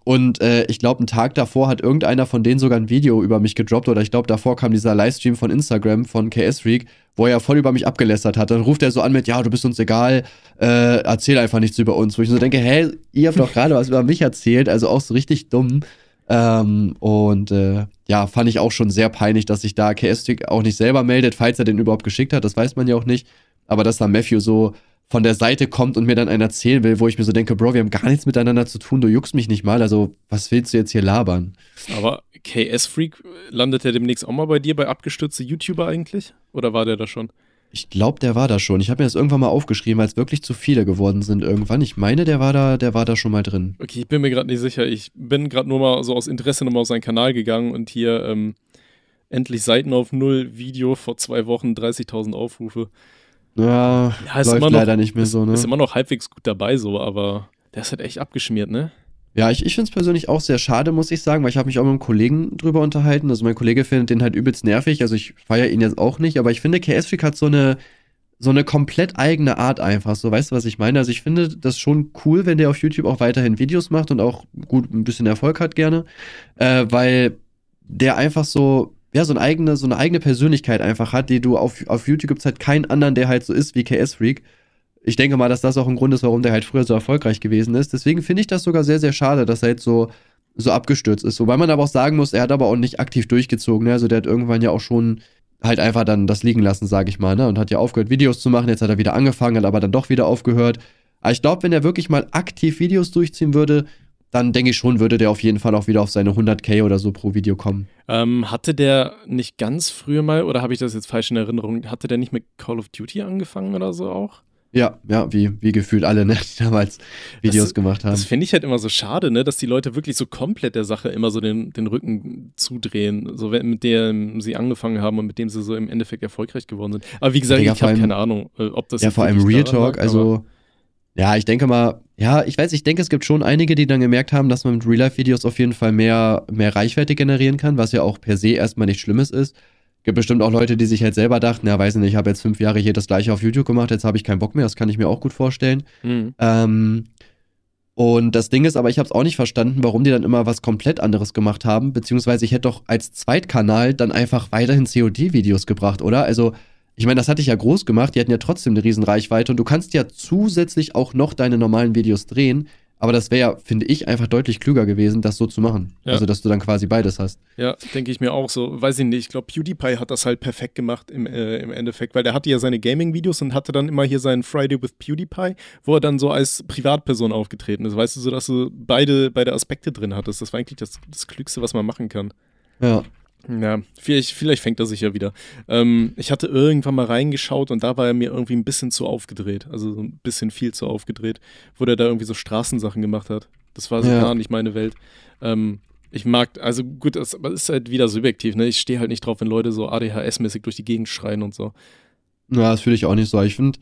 Und äh, ich glaube, einen Tag davor hat irgendeiner von denen sogar ein Video über mich gedroppt. Oder ich glaube, davor kam dieser Livestream von Instagram von KS Freak, wo er ja voll über mich abgelästert hat. Dann ruft er so an mit, ja, du bist uns egal, äh, erzähl einfach nichts über uns. Wo ich so denke, hä, ihr habt doch gerade was über mich erzählt. Also auch so richtig dumm. Ähm, und äh, ja, fand ich auch schon sehr peinlich, dass sich da KS-Stick auch nicht selber meldet, falls er den überhaupt geschickt hat, das weiß man ja auch nicht. Aber dass da Matthew so von der Seite kommt und mir dann einen erzählen will, wo ich mir so denke, Bro, wir haben gar nichts miteinander zu tun, du juckst mich nicht mal, also was willst du jetzt hier labern? Aber KS-Freak landet ja demnächst auch mal bei dir, bei abgestürzte YouTuber eigentlich? Oder war der da schon? Ich glaube, der war da schon. Ich habe mir das irgendwann mal aufgeschrieben, weil es wirklich zu viele geworden sind irgendwann. Ich meine, der war da, der war da schon mal drin. Okay, ich bin mir gerade nicht sicher. Ich bin gerade nur mal so aus Interesse nochmal auf seinen Kanal gegangen und hier ähm, endlich Seiten auf Null Video vor zwei Wochen, 30.000 Aufrufe. Ja, ja läuft noch, leider nicht mehr so, ne? Ist immer noch halbwegs gut dabei so, aber der ist halt echt abgeschmiert, ne? Ja, ich, ich finde es persönlich auch sehr schade, muss ich sagen, weil ich habe mich auch mit einem Kollegen drüber unterhalten. Also mein Kollege findet den halt übelst nervig. Also ich feiere ihn jetzt auch nicht, aber ich finde, KS Freak hat so eine, so eine komplett eigene Art einfach. So, weißt du, was ich meine? Also ich finde das schon cool, wenn der auf YouTube auch weiterhin Videos macht und auch gut ein bisschen Erfolg hat gerne. Äh, weil der einfach so, ja, so eine eigene, so eine eigene Persönlichkeit einfach hat, die du auf, auf YouTube gibt's halt keinen anderen, der halt so ist wie KS Freak ich denke mal, dass das auch ein Grund ist, warum der halt früher so erfolgreich gewesen ist. Deswegen finde ich das sogar sehr, sehr schade, dass er jetzt so, so abgestürzt ist. Wobei man aber auch sagen muss, er hat aber auch nicht aktiv durchgezogen. Ne? Also der hat irgendwann ja auch schon halt einfach dann das liegen lassen, sage ich mal. Ne? Und hat ja aufgehört, Videos zu machen. Jetzt hat er wieder angefangen, hat aber dann doch wieder aufgehört. Aber ich glaube, wenn er wirklich mal aktiv Videos durchziehen würde, dann denke ich schon, würde der auf jeden Fall auch wieder auf seine 100k oder so pro Video kommen. Ähm, hatte der nicht ganz früher mal, oder habe ich das jetzt falsch in Erinnerung, hatte der nicht mit Call of Duty angefangen oder so auch? Ja, ja, wie, wie gefühlt alle, ne, die damals Videos das, gemacht haben. Das finde ich halt immer so schade, ne, dass die Leute wirklich so komplett der Sache immer so den, den Rücken zudrehen, so mit dem sie angefangen haben und mit dem sie so im Endeffekt erfolgreich geworden sind. Aber wie gesagt, ja, ich habe keine Ahnung, äh, ob das. Ja, vor allem Real Talk, lag, also. Ja, ich denke mal, ja, ich weiß, ich denke, es gibt schon einige, die dann gemerkt haben, dass man mit Real-Life-Videos auf jeden Fall mehr, mehr Reichweite generieren kann, was ja auch per se erstmal nichts Schlimmes ist. Gibt bestimmt auch Leute, die sich halt selber dachten, ja, weiß nicht, ich habe jetzt fünf Jahre hier das gleiche auf YouTube gemacht, jetzt habe ich keinen Bock mehr, das kann ich mir auch gut vorstellen. Mhm. Ähm, und das Ding ist aber, ich habe es auch nicht verstanden, warum die dann immer was komplett anderes gemacht haben, beziehungsweise ich hätte doch als Zweitkanal dann einfach weiterhin COD-Videos gebracht, oder? Also, ich meine, das hatte ich ja groß gemacht, die hatten ja trotzdem eine Riesenreichweite und du kannst ja zusätzlich auch noch deine normalen Videos drehen. Aber das wäre, finde ich, einfach deutlich klüger gewesen, das so zu machen. Ja. Also, dass du dann quasi beides hast. Ja, denke ich mir auch so. Weiß ich nicht. Ich glaube, PewDiePie hat das halt perfekt gemacht im, äh, im Endeffekt, weil der hatte ja seine Gaming-Videos und hatte dann immer hier seinen Friday with PewDiePie, wo er dann so als Privatperson aufgetreten ist. Weißt du, so dass du beide, beide Aspekte drin hattest. Das war eigentlich das, das Klügste, was man machen kann. Ja. Ja, vielleicht, vielleicht fängt er sich ja wieder. Ähm, ich hatte irgendwann mal reingeschaut und da war er mir irgendwie ein bisschen zu aufgedreht. Also so ein bisschen viel zu aufgedreht, wo der da irgendwie so Straßensachen gemacht hat. Das war so ja. gar nicht meine Welt. Ähm, ich mag, also gut, das ist halt wieder subjektiv, ne? Ich stehe halt nicht drauf, wenn Leute so ADHS-mäßig durch die Gegend schreien und so. Ja, das fühle ich auch nicht so. Ich finde,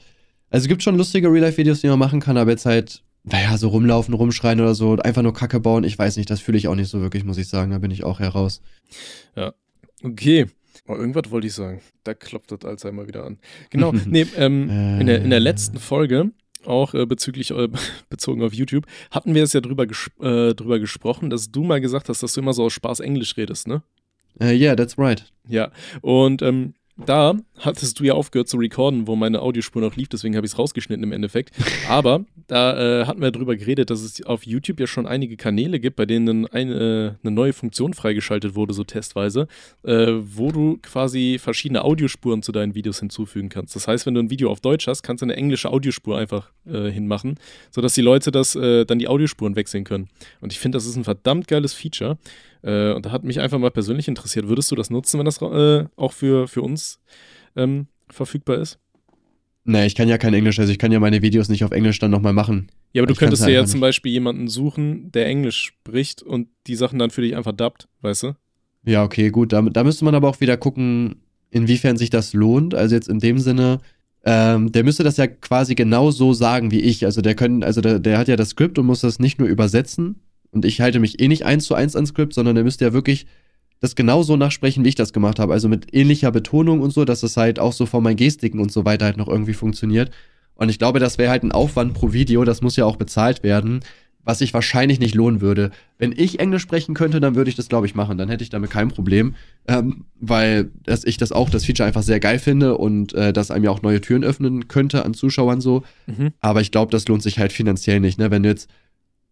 also es gibt schon lustige Real-Life-Videos, die man machen kann, aber jetzt halt naja, so rumlaufen, rumschreien oder so, einfach nur Kacke bauen, ich weiß nicht, das fühle ich auch nicht so wirklich, muss ich sagen, da bin ich auch heraus. Ja, okay. Oh, irgendwas wollte ich sagen. Da klopft das Alzheimer wieder an. Genau, nee, ähm, äh, in, der, in der äh. letzten Folge, auch äh, bezüglich, äh, bezogen auf YouTube, hatten wir es ja drüber, ges äh, drüber gesprochen, dass du mal gesagt hast, dass du immer so aus Spaß Englisch redest, ne? Ja, uh, äh, yeah, that's right. Ja, und ähm, da hattest du ja aufgehört zu recorden, wo meine Audiospur noch lief, deswegen habe ich es rausgeschnitten im Endeffekt. Aber da äh, hatten wir darüber geredet, dass es auf YouTube ja schon einige Kanäle gibt, bei denen ein, äh, eine neue Funktion freigeschaltet wurde, so testweise, äh, wo du quasi verschiedene Audiospuren zu deinen Videos hinzufügen kannst. Das heißt, wenn du ein Video auf Deutsch hast, kannst du eine englische Audiospur einfach äh, hinmachen, sodass die Leute das äh, dann die Audiospuren wechseln können. Und ich finde, das ist ein verdammt geiles Feature. Äh, und da hat mich einfach mal persönlich interessiert, würdest du das nutzen, wenn das äh, auch für, für uns ähm, verfügbar ist? Nee, ich kann ja kein Englisch, also ich kann ja meine Videos nicht auf Englisch dann nochmal machen. Ja, aber du könntest dir halt ja zum Beispiel jemanden suchen, der Englisch spricht und die Sachen dann für dich einfach dubbt, weißt du? Ja, okay, gut. Da, da müsste man aber auch wieder gucken, inwiefern sich das lohnt. Also jetzt in dem Sinne, ähm, der müsste das ja quasi genau so sagen wie ich. Also der können, also der, der, hat ja das Skript und muss das nicht nur übersetzen, und ich halte mich eh nicht eins zu eins ans Skript, sondern er müsste ja wirklich das genauso nachsprechen, wie ich das gemacht habe. Also mit ähnlicher Betonung und so, dass es halt auch so von meinen Gestiken und so weiter halt noch irgendwie funktioniert. Und ich glaube, das wäre halt ein Aufwand pro Video, das muss ja auch bezahlt werden, was sich wahrscheinlich nicht lohnen würde. Wenn ich Englisch sprechen könnte, dann würde ich das, glaube ich, machen. Dann hätte ich damit kein Problem, ähm, weil dass ich das auch, das Feature einfach sehr geil finde und äh, dass einem ja auch neue Türen öffnen könnte an Zuschauern so. Mhm. Aber ich glaube, das lohnt sich halt finanziell nicht. Ne? Wenn du jetzt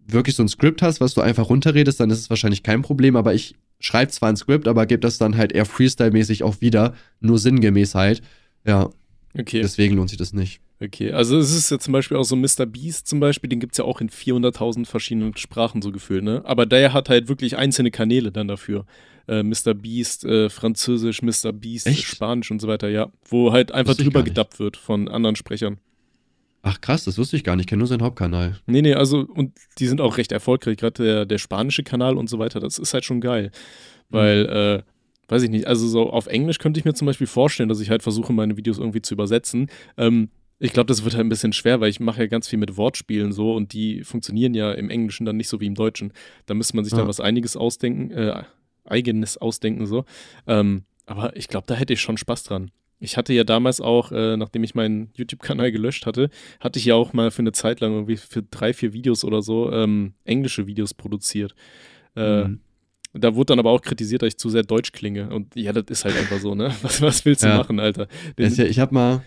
wirklich so ein Skript hast, was du einfach runterredest, dann ist es wahrscheinlich kein Problem. Aber ich schreibe zwar ein Skript, aber gebe das dann halt eher Freestyle-mäßig auch wieder, nur sinngemäß halt. Ja. Okay. Deswegen lohnt sich das nicht. Okay, also es ist ja zum Beispiel auch so Mr. Beast zum Beispiel, den gibt es ja auch in 400.000 verschiedenen Sprachen so gefühlt, ne? Aber der hat halt wirklich einzelne Kanäle dann dafür. Äh, Mr. Beast, äh, Französisch, Mr. Beast, Echt? Spanisch und so weiter, ja. Wo halt einfach drüber gedappt wird von anderen Sprechern. Ach krass, das wusste ich gar nicht. Ich kenne nur seinen Hauptkanal. Nee, nee, also, und die sind auch recht erfolgreich, gerade der, der spanische Kanal und so weiter. Das ist halt schon geil. Mhm. Weil, mhm. äh, weiß ich nicht, also so auf Englisch könnte ich mir zum Beispiel vorstellen, dass ich halt versuche, meine Videos irgendwie zu übersetzen. Ähm, ich glaube, das wird halt ein bisschen schwer, weil ich mache ja ganz viel mit Wortspielen so und die funktionieren ja im Englischen dann nicht so wie im Deutschen. Da müsste man sich ja. da ah. was einiges ausdenken, äh, eigenes ausdenken so. Ähm, aber ich glaube, da hätte ich schon Spaß dran. Ich hatte ja damals auch, äh, nachdem ich meinen YouTube-Kanal gelöscht hatte, hatte ich ja auch mal für eine Zeit lang irgendwie für drei, vier Videos oder so ähm, englische Videos produziert. Äh, mhm. Da wurde dann aber auch kritisiert, dass ich zu sehr deutsch klinge. Und ja, das ist halt einfach so, ne? Was, was willst du ja. machen, Alter? Den, ja, ich habe mal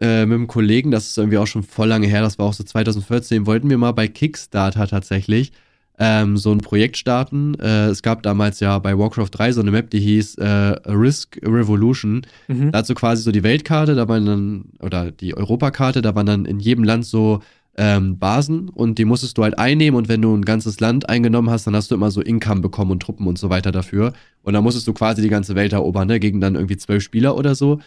äh, mit einem Kollegen, das ist irgendwie auch schon voll lange her, das war auch so 2014, wollten wir mal bei Kickstarter tatsächlich ähm, so ein Projekt starten. Äh, es gab damals ja bei Warcraft 3 so eine Map, die hieß äh, Risk Revolution. Mhm. Dazu quasi so die Weltkarte, da waren dann, oder die Europakarte, da waren dann in jedem Land so ähm, Basen und die musstest du halt einnehmen und wenn du ein ganzes Land eingenommen hast, dann hast du immer so Income bekommen und Truppen und so weiter dafür. Und dann musstest du quasi die ganze Welt erobern, ne? gegen dann irgendwie zwölf Spieler oder so.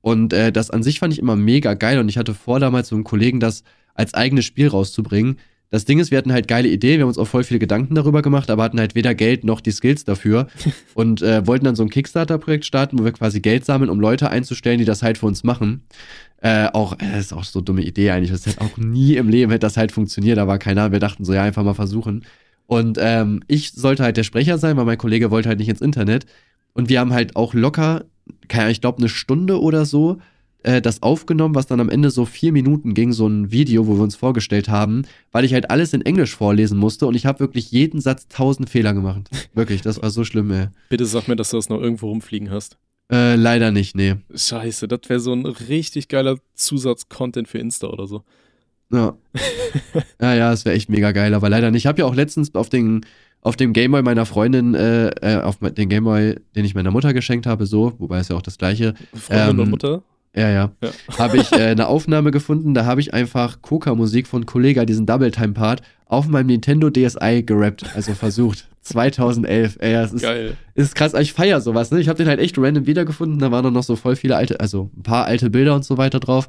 Und äh, das an sich fand ich immer mega geil und ich hatte vor, damals so einem Kollegen das als eigenes Spiel rauszubringen. Das Ding ist, wir hatten halt geile Ideen, wir haben uns auch voll viele Gedanken darüber gemacht, aber hatten halt weder Geld noch die Skills dafür und äh, wollten dann so ein Kickstarter-Projekt starten, wo wir quasi Geld sammeln, um Leute einzustellen, die das halt für uns machen. Äh, auch, äh, das ist auch so eine dumme Idee eigentlich. Das hätte auch nie im Leben hätte das halt funktioniert, aber keiner. Wir dachten so, ja, einfach mal versuchen. Und ähm, ich sollte halt der Sprecher sein, weil mein Kollege wollte halt nicht ins Internet. Und wir haben halt auch locker, ich glaube, eine Stunde oder so äh, das aufgenommen, was dann am Ende so vier Minuten ging, so ein Video, wo wir uns vorgestellt haben, weil ich halt alles in Englisch vorlesen musste und ich habe wirklich jeden Satz tausend Fehler gemacht. Wirklich, das war so schlimm, ey. Bitte sag mir, dass du das noch irgendwo rumfliegen hast. Äh, leider nicht, nee. Scheiße, das wäre so ein richtig geiler Zusatz-Content für Insta oder so. Ja. ja, ja, es wäre echt mega geil, aber leider nicht. Ich habe ja auch letztens auf den auf dem Gameboy meiner Freundin, äh, äh, auf den Gameboy, den ich meiner Mutter geschenkt habe, so, wobei es ja auch das gleiche. Freundin ähm, und Mutter? Ja, ja. ja. Habe ich äh, eine Aufnahme gefunden, da habe ich einfach Coca-Musik von Kollega, diesen Double-Time-Part, auf meinem Nintendo DSi gerappt, also versucht. 2011, ey, das ist, Geil. ist krass. Ich feier sowas, ne? Ich habe den halt echt random wiedergefunden, da waren dann noch so voll viele alte, also ein paar alte Bilder und so weiter drauf.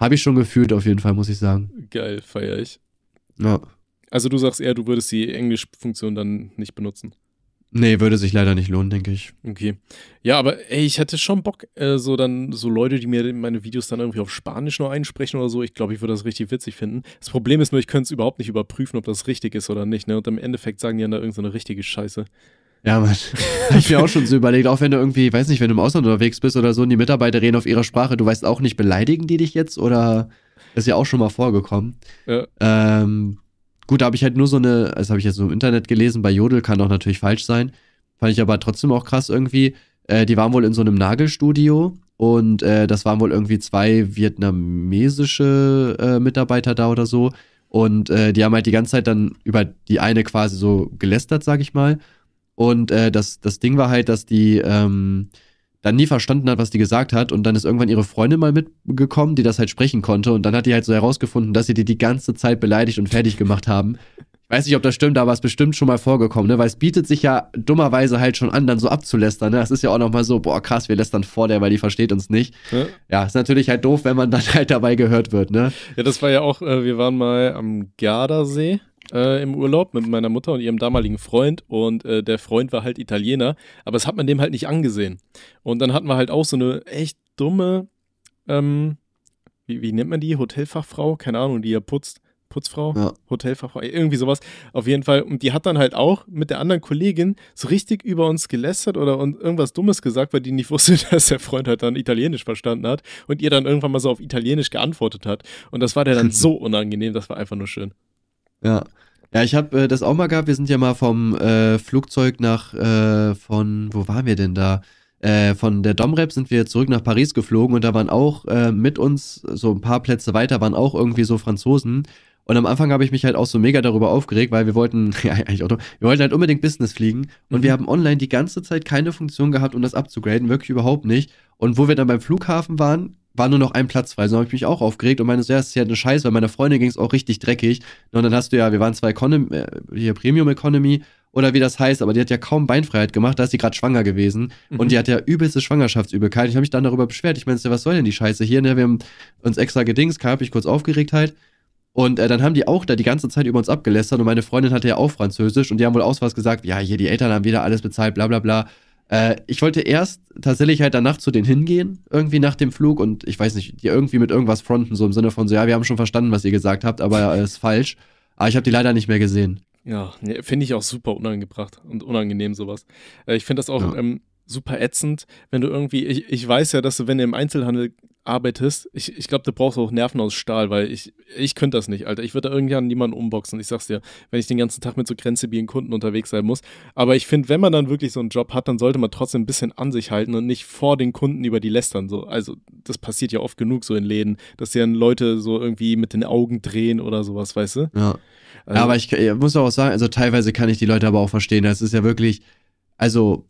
Habe ich schon gefühlt, auf jeden Fall, muss ich sagen. Geil, feier ich. Ja. Also du sagst eher, du würdest die Englisch-Funktion dann nicht benutzen. Nee, würde sich leider nicht lohnen, denke ich. Okay. Ja, aber ey, ich hätte schon Bock, äh, so dann so Leute, die mir meine Videos dann irgendwie auf Spanisch nur einsprechen oder so. Ich glaube, ich würde das richtig witzig finden. Das Problem ist nur, ich könnte es überhaupt nicht überprüfen, ob das richtig ist oder nicht. Ne? Und im Endeffekt sagen die dann da irgendeine so richtige Scheiße. Ja, Mann. Habe ich mir auch schon so überlegt, auch wenn du irgendwie, weiß nicht, wenn du im Ausland unterwegs bist oder so und die Mitarbeiter reden auf ihrer Sprache, du weißt auch nicht, beleidigen die dich jetzt oder ist ja auch schon mal vorgekommen. Ja. Ähm, Gut, da habe ich halt nur so eine, das habe ich jetzt so im Internet gelesen, bei Jodel kann auch natürlich falsch sein. Fand ich aber trotzdem auch krass irgendwie. Äh, die waren wohl in so einem Nagelstudio und äh, das waren wohl irgendwie zwei vietnamesische äh, Mitarbeiter da oder so. Und äh, die haben halt die ganze Zeit dann über die eine quasi so gelästert, sag ich mal. Und äh, das, das Ding war halt, dass die, ähm, dann nie verstanden hat, was die gesagt hat. Und dann ist irgendwann ihre Freundin mal mitgekommen, die das halt sprechen konnte. Und dann hat die halt so herausgefunden, dass sie die die ganze Zeit beleidigt und fertig gemacht haben. Ich weiß nicht, ob das stimmt, aber es ist bestimmt schon mal vorgekommen, ne? Weil es bietet sich ja dummerweise halt schon an, dann so abzulästern. Ne? Das ist ja auch nochmal so, boah, krass, wir lästern vor der, weil die versteht uns nicht. Ja. ja. ist natürlich halt doof, wenn man dann halt dabei gehört wird, ne? Ja, das war ja auch, äh, wir waren mal am Gardasee äh, im Urlaub mit meiner Mutter und ihrem damaligen Freund und äh, der Freund war halt Italiener, aber das hat man dem halt nicht angesehen. Und dann hatten wir halt auch so eine echt dumme, ähm, wie, wie nennt man die? Hotelfachfrau? Keine Ahnung, die ja putzt. Putzfrau, ja. Hotelfachfrau, irgendwie sowas. Auf jeden Fall. Und die hat dann halt auch mit der anderen Kollegin so richtig über uns gelästert oder uns irgendwas Dummes gesagt, weil die nicht wusste, dass der Freund halt dann Italienisch verstanden hat und ihr dann irgendwann mal so auf Italienisch geantwortet hat. Und das war der dann so unangenehm, das war einfach nur schön. Ja. Ja, ich habe äh, das auch mal gehabt. Wir sind ja mal vom äh, Flugzeug nach, äh, von, wo waren wir denn da? Äh, von der Domrep sind wir zurück nach Paris geflogen und da waren auch äh, mit uns, so ein paar Plätze weiter, waren auch irgendwie so Franzosen. Und am Anfang habe ich mich halt auch so mega darüber aufgeregt, weil wir wollten, ja, eigentlich auch, wir wollten halt unbedingt Business fliegen und mhm. wir haben online die ganze Zeit keine Funktion gehabt, um das abzugraden, wirklich überhaupt nicht. Und wo wir dann beim Flughafen waren, war nur noch ein Platz frei. So habe ich mich auch aufgeregt und meine so, ja, das ist ja eine Scheiße, weil meiner Freundin ging es auch richtig dreckig. Und dann hast du ja, wir waren zwar Economy, äh, hier Premium Economy oder wie das heißt, aber die hat ja kaum Beinfreiheit gemacht, da ist sie gerade schwanger gewesen mhm. und die mhm. hat ja übelste Schwangerschaftsübelkeit. Ich habe mich dann darüber beschwert. Ich meinte, was soll denn die Scheiße hier? Ne? Wir haben uns extra gedings, habe ich kurz aufgeregt halt. Und äh, dann haben die auch da die ganze Zeit über uns abgelästert und meine Freundin hatte ja auch Französisch und die haben wohl auch was gesagt, ja, hier die Eltern haben wieder alles bezahlt, bla bla bla. Äh, ich wollte erst tatsächlich halt danach zu denen hingehen, irgendwie nach dem Flug und ich weiß nicht, die irgendwie mit irgendwas fronten, so im Sinne von so, ja, wir haben schon verstanden, was ihr gesagt habt, aber äh, ist falsch. Aber ich habe die leider nicht mehr gesehen. Ja, finde ich auch super unangebracht und unangenehm sowas. Äh, ich finde das auch ja. ähm, super ätzend, wenn du irgendwie, ich, ich weiß ja, dass du, wenn du im Einzelhandel arbeitest, ich, ich glaube, du brauchst auch Nerven aus Stahl, weil ich, ich könnte das nicht, Alter. Ich würde da irgendwann niemanden umboxen. Ich sag's dir, wenn ich den ganzen Tag mit so grenzebien Kunden unterwegs sein muss. Aber ich finde, wenn man dann wirklich so einen Job hat, dann sollte man trotzdem ein bisschen an sich halten und nicht vor den Kunden über die lästern. So. Also, das passiert ja oft genug so in Läden, dass die dann Leute so irgendwie mit den Augen drehen oder sowas, weißt du? Ja. Also, aber ich, ich muss auch sagen, also teilweise kann ich die Leute aber auch verstehen. Das ist ja wirklich, also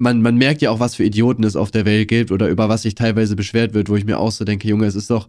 man, man merkt ja auch, was für Idioten es auf der Welt gibt oder über was sich teilweise beschwert wird, wo ich mir auch so denke, Junge, es ist doch,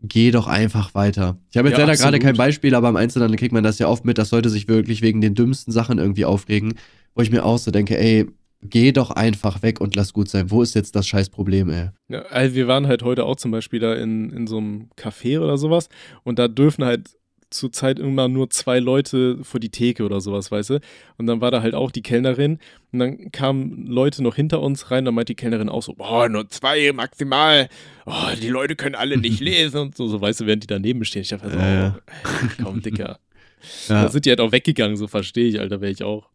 geh doch einfach weiter. Ich habe jetzt ja, leider gerade kein Beispiel, aber im Einzelnen kriegt man das ja oft mit, dass Leute sich wirklich wegen den dümmsten Sachen irgendwie aufregen, wo ich mir auch so denke, ey, geh doch einfach weg und lass gut sein. Wo ist jetzt das Scheißproblem, ey? Ja, also wir waren halt heute auch zum Beispiel da in, in so einem Café oder sowas und da dürfen halt zur Zeit immer nur zwei Leute vor die Theke oder sowas, weißt du? Und dann war da halt auch die Kellnerin und dann kamen Leute noch hinter uns rein, Da meint die Kellnerin auch so, boah, nur zwei maximal, oh, die Leute können alle nicht lesen und so, so weißt du, während die daneben stehen. Ich dachte so, äh, ja. komm, Dicker. ja. Da sind die halt auch weggegangen, so verstehe ich, Alter, wäre ich auch.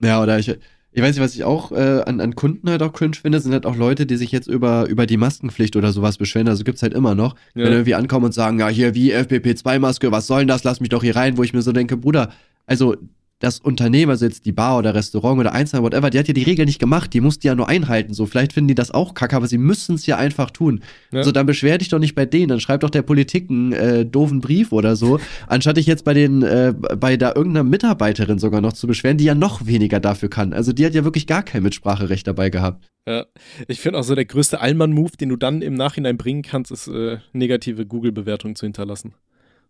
Ja, oder ich, ich weiß nicht, was ich auch äh, an, an Kunden halt auch cringe finde, sind halt auch Leute, die sich jetzt über, über die Maskenpflicht oder sowas beschweren. Also gibt es halt immer noch. Ja. Wenn irgendwie ankommen und sagen, ja, hier wie FPP2-Maske, was soll denn das? Lass mich doch hier rein, wo ich mir so denke, Bruder, also das Unternehmen, also jetzt die Bar oder Restaurant oder Einzelhandel, whatever, die hat ja die Regel nicht gemacht, die mussten ja nur einhalten. So, vielleicht finden die das auch kacke, aber sie müssen es ja einfach tun. Ja. So, dann beschwer dich doch nicht bei denen, dann schreib doch der Politik einen äh, doofen Brief oder so, anstatt dich jetzt bei den, äh, bei da irgendeiner Mitarbeiterin sogar noch zu beschweren, die ja noch weniger dafür kann. Also die hat ja wirklich gar kein Mitspracherecht dabei gehabt. Ja, ich finde auch so der größte Allmann-Move, den du dann im Nachhinein bringen kannst, ist äh, negative Google-Bewertungen zu hinterlassen.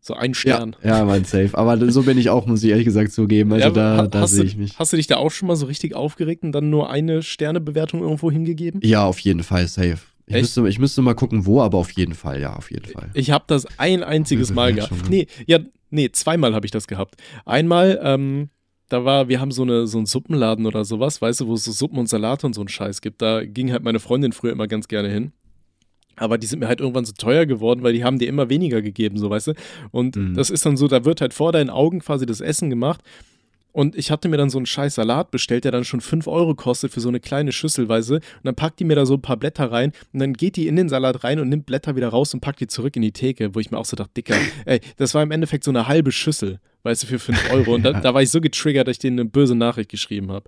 So ein Stern. Ja, ja mein Safe. Aber so bin ich auch, muss ich ehrlich gesagt zugeben. Also ja, da, da sehe ich mich. Hast du dich da auch schon mal so richtig aufgeregt und dann nur eine Sternebewertung irgendwo hingegeben? Ja, auf jeden Fall, safe. Ich müsste, ich müsste mal gucken, wo, aber auf jeden Fall, ja, auf jeden Fall. Ich habe das ein einziges Mal gehabt. Nee, ja, nee, zweimal habe ich das gehabt. Einmal, ähm, da war, wir haben so, eine, so einen Suppenladen oder sowas, weißt du, wo es so Suppen und Salate und so einen Scheiß gibt. Da ging halt meine Freundin früher immer ganz gerne hin. Aber die sind mir halt irgendwann so teuer geworden, weil die haben dir immer weniger gegeben, so weißt du. Und mhm. das ist dann so, da wird halt vor deinen Augen quasi das Essen gemacht. Und ich hatte mir dann so einen scheiß Salat bestellt, der dann schon 5 Euro kostet für so eine kleine Schüsselweise. Und dann packt die mir da so ein paar Blätter rein und dann geht die in den Salat rein und nimmt Blätter wieder raus und packt die zurück in die Theke, wo ich mir auch so dachte, Dicker, ey, das war im Endeffekt so eine halbe Schüssel, weißt du, für 5 Euro. Und da, da, war ich so getriggert, dass ich denen eine böse Nachricht geschrieben habe.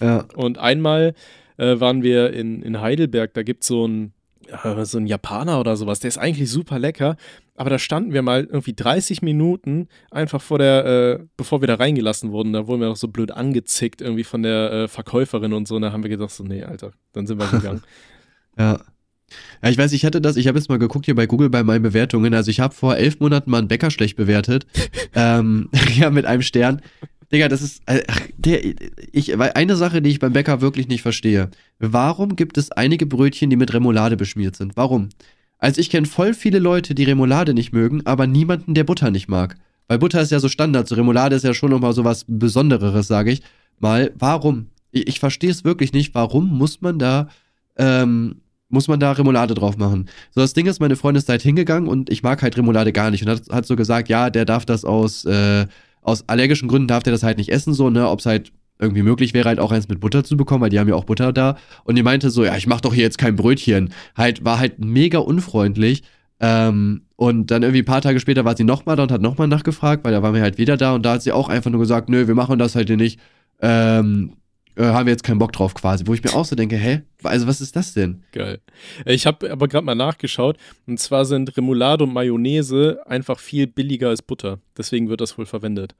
Ja. Und einmal äh, waren wir in, in Heidelberg, da gibt es so ein äh, so ein Japaner oder sowas, der ist eigentlich super lecker, aber da standen wir mal irgendwie 30 Minuten einfach vor der, äh, bevor wir da reingelassen wurden, da wurden wir noch so blöd angezickt irgendwie von der äh, Verkäuferin und so, und da haben wir gedacht so, nee, Alter, dann sind wir gegangen. ja. Ja, ich weiß, ich hatte das, ich habe jetzt mal geguckt hier bei Google bei meinen Bewertungen. Also ich habe vor elf Monaten mal einen Bäcker schlecht bewertet. ähm, ja, mit einem Stern. Digga, das ist. Äh, ach, der, ich, weil eine Sache, die ich beim Bäcker wirklich nicht verstehe. Warum gibt es einige Brötchen, die mit Remoulade beschmiert sind? Warum? Also ich kenne voll viele Leute, die Remoulade nicht mögen, aber niemanden, der Butter nicht mag. Weil Butter ist ja so Standard, so Remoulade ist ja schon nochmal so was Besondereres, sage ich. Mal, warum? Ich, ich verstehe es wirklich nicht, warum muss man da, ähm, muss man da Remoulade drauf machen? So, das Ding ist, meine Freundin ist da halt hingegangen und ich mag halt Remoulade gar nicht und hat, hat so gesagt, ja, der darf das aus, äh, aus allergischen Gründen darf der das halt nicht essen, so, ne? Ob es halt irgendwie möglich wäre, halt auch eins mit Butter zu bekommen, weil die haben ja auch Butter da. Und die meinte so, ja, ich mach doch hier jetzt kein Brötchen. Halt, war halt mega unfreundlich. Ähm, und dann irgendwie ein paar Tage später war sie nochmal da und hat nochmal nachgefragt, weil da waren wir halt wieder da und da hat sie auch einfach nur gesagt, nö, wir machen das halt hier nicht. Ähm, äh, haben wir jetzt keinen Bock drauf quasi. Wo ich mir auch so denke, hä, also was ist das denn? Geil. Ich habe aber gerade mal nachgeschaut und zwar sind Remoulade und Mayonnaise einfach viel billiger als Butter. Deswegen wird das wohl verwendet.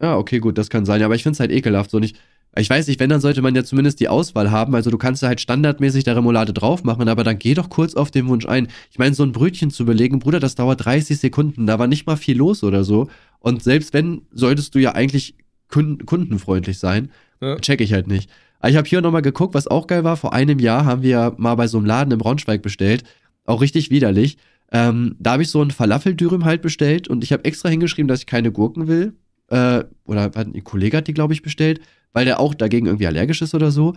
Ja, okay, gut, das kann sein. Aber ich finde es halt ekelhaft. So nicht, ich weiß nicht, wenn, dann sollte man ja zumindest die Auswahl haben. Also du kannst ja halt standardmäßig der Remoulade drauf machen, aber dann geh doch kurz auf den Wunsch ein. Ich meine, so ein Brötchen zu belegen, Bruder, das dauert 30 Sekunden. Da war nicht mal viel los oder so. Und selbst wenn, solltest du ja eigentlich kundenfreundlich sein. Ja. Check ich halt nicht. Aber ich habe hier nochmal geguckt, was auch geil war. Vor einem Jahr haben wir mal bei so einem Laden im Braunschweig bestellt. Auch richtig widerlich. Ähm, da habe ich so einen Falafeldürüm halt bestellt und ich habe extra hingeschrieben, dass ich keine Gurken will. Äh, oder ein Kollege hat die, glaube ich, bestellt, weil der auch dagegen irgendwie allergisch ist oder so.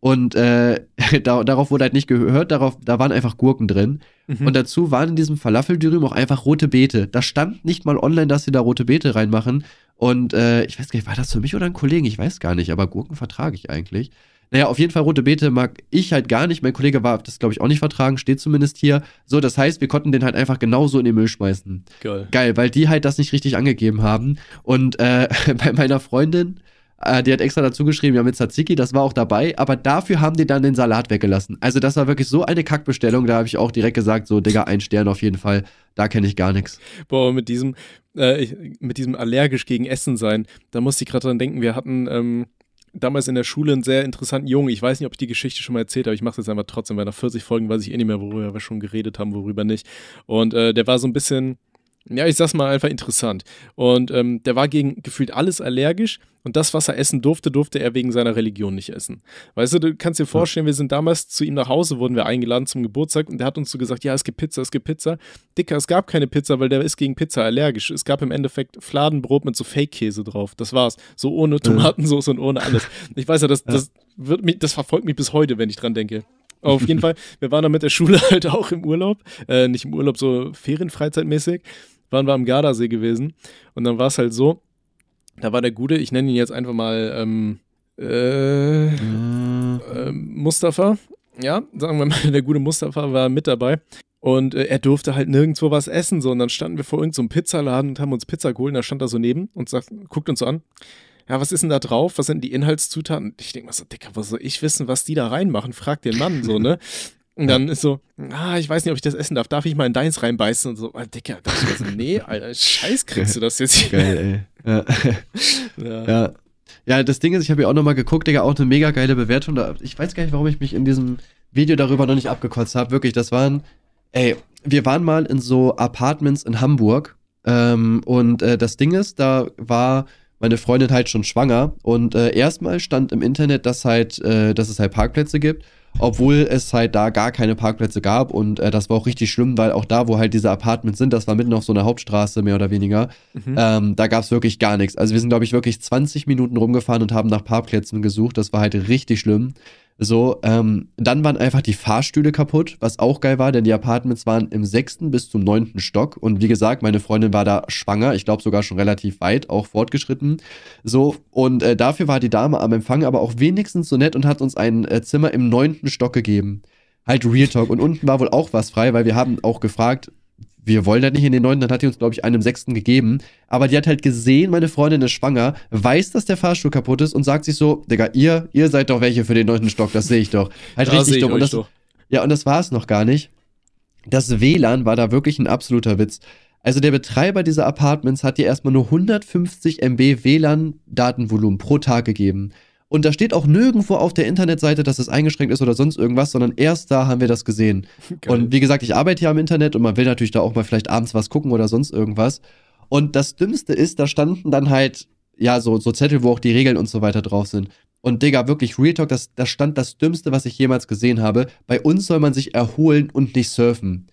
Und äh, da, darauf wurde halt nicht gehört, darauf, da waren einfach Gurken drin. Mhm. Und dazu waren in diesem Falafeldürüm auch einfach rote Beete. Da stand nicht mal online, dass sie da rote Beete reinmachen. Und äh, ich weiß gar nicht, war das für mich oder ein Kollegen? Ich weiß gar nicht, aber Gurken vertrage ich eigentlich. Naja, auf jeden Fall rote Beete mag ich halt gar nicht. Mein Kollege war das, glaube ich, auch nicht vertragen, steht zumindest hier. So, das heißt, wir konnten den halt einfach genauso in den Müll schmeißen. Geil. Geil, weil die halt das nicht richtig angegeben haben. Und äh, bei meiner Freundin, äh, die hat extra dazu geschrieben, ja, mit Tzatziki, das war auch dabei, aber dafür haben die dann den Salat weggelassen. Also, das war wirklich so eine Kackbestellung, da habe ich auch direkt gesagt, so, Digga, ein Stern auf jeden Fall, da kenne ich gar nichts. Boah, mit diesem, äh, ich, mit diesem allergisch gegen Essen sein, da musste ich gerade dran denken, wir hatten, ähm, damals in der Schule einen sehr interessanten Jungen. Ich weiß nicht, ob ich die Geschichte schon mal erzählt habe. Ich mache es jetzt einfach trotzdem, weil nach 40 Folgen weiß ich eh nicht mehr, worüber wir schon geredet haben, worüber nicht. Und äh, der war so ein bisschen, ja, ich sag's mal einfach interessant. Und ähm, der war gegen gefühlt alles allergisch, und das, was er essen durfte, durfte er wegen seiner Religion nicht essen. Weißt du, du kannst dir vorstellen, wir sind damals zu ihm nach Hause, wurden wir eingeladen zum Geburtstag und der hat uns so gesagt, ja, es gibt Pizza, es gibt Pizza. Dicker, es gab keine Pizza, weil der ist gegen Pizza allergisch. Es gab im Endeffekt Fladenbrot mit so Fake-Käse drauf. Das war's. So ohne Tomatensauce und ohne alles. Ich weiß ja, das, das, wird mich, das verfolgt mich bis heute, wenn ich dran denke. Auf jeden Fall, wir waren da mit der Schule halt auch im Urlaub. Äh, nicht im Urlaub, so Ferienfreizeitmäßig. Waren wir am Gardasee gewesen. Und dann war es halt so, da war der Gute, ich nenne ihn jetzt einfach mal ähm, äh, äh, Mustafa. Ja, sagen wir mal, der gute Mustafa war mit dabei. Und äh, er durfte halt nirgendwo was essen. So. Und dann standen wir vor irgendeinem so Pizzaladen und haben uns Pizza geholt. Und da stand er so neben und sagt, guckt uns so an. Ja, was ist denn da drauf? Was sind die Inhaltszutaten? Ich denke mal so, Dicker, was soll ich wissen, was die da reinmachen? Frag den Mann so, ne? Und dann ist so, ah, ich weiß nicht, ob ich das essen darf. Darf ich mal in deins reinbeißen? Und so, ah, Dicker, das ist, nee, Alter, scheiß kriegst du das jetzt hier. Geil, ey. Ja. ja. ja. ja. das Ding ist, ich habe ja auch nochmal geguckt, Digga, auch eine mega geile Bewertung. Ich weiß gar nicht, warum ich mich in diesem Video darüber noch nicht abgekotzt habe. Wirklich, das waren, ey, wir waren mal in so Apartments in Hamburg. Ähm, und äh, das Ding ist, da war meine Freundin halt schon schwanger. Und äh, erstmal stand im Internet, dass halt, äh, dass es halt Parkplätze gibt obwohl es halt da gar keine Parkplätze gab. Und äh, das war auch richtig schlimm, weil auch da, wo halt diese Apartments sind, das war mitten auf so einer Hauptstraße mehr oder weniger, mhm. ähm, da gab es wirklich gar nichts. Also wir sind, glaube ich, wirklich 20 Minuten rumgefahren und haben nach Parkplätzen gesucht. Das war halt richtig schlimm. So, ähm, dann waren einfach die Fahrstühle kaputt, was auch geil war, denn die Apartments waren im sechsten bis zum neunten Stock. Und wie gesagt, meine Freundin war da schwanger, ich glaube sogar schon relativ weit, auch fortgeschritten. So, und äh, dafür war die Dame am Empfang aber auch wenigstens so nett und hat uns ein äh, Zimmer im neunten Stock gegeben. Halt Real Talk. Und unten war wohl auch was frei, weil wir haben auch gefragt, wir wollen da nicht in den neunten, dann hat die uns, glaube ich, einen im sechsten gegeben. Aber die hat halt gesehen, meine Freundin ist schwanger, weiß, dass der Fahrstuhl kaputt ist und sagt sich so, Digga, ihr, ihr seid doch welche für den neunten Stock, das sehe ich doch. Halt da richtig dumm. Und das, doch. Ja, und das war es noch gar nicht. Das WLAN war da wirklich ein absoluter Witz. Also der Betreiber dieser Apartments hat dir erstmal nur 150 MB WLAN-Datenvolumen pro Tag gegeben. Und da steht auch nirgendwo auf der Internetseite, dass es eingeschränkt ist oder sonst irgendwas, sondern erst da haben wir das gesehen. Geil. Und wie gesagt, ich arbeite hier am Internet und man will natürlich da auch mal vielleicht abends was gucken oder sonst irgendwas. Und das Dümmste ist, da standen dann halt, ja, so, so Zettel, wo auch die Regeln und so weiter drauf sind. Und Digga, wirklich, Real Talk, das, das stand das Dümmste, was ich jemals gesehen habe. Bei uns soll man sich erholen und nicht surfen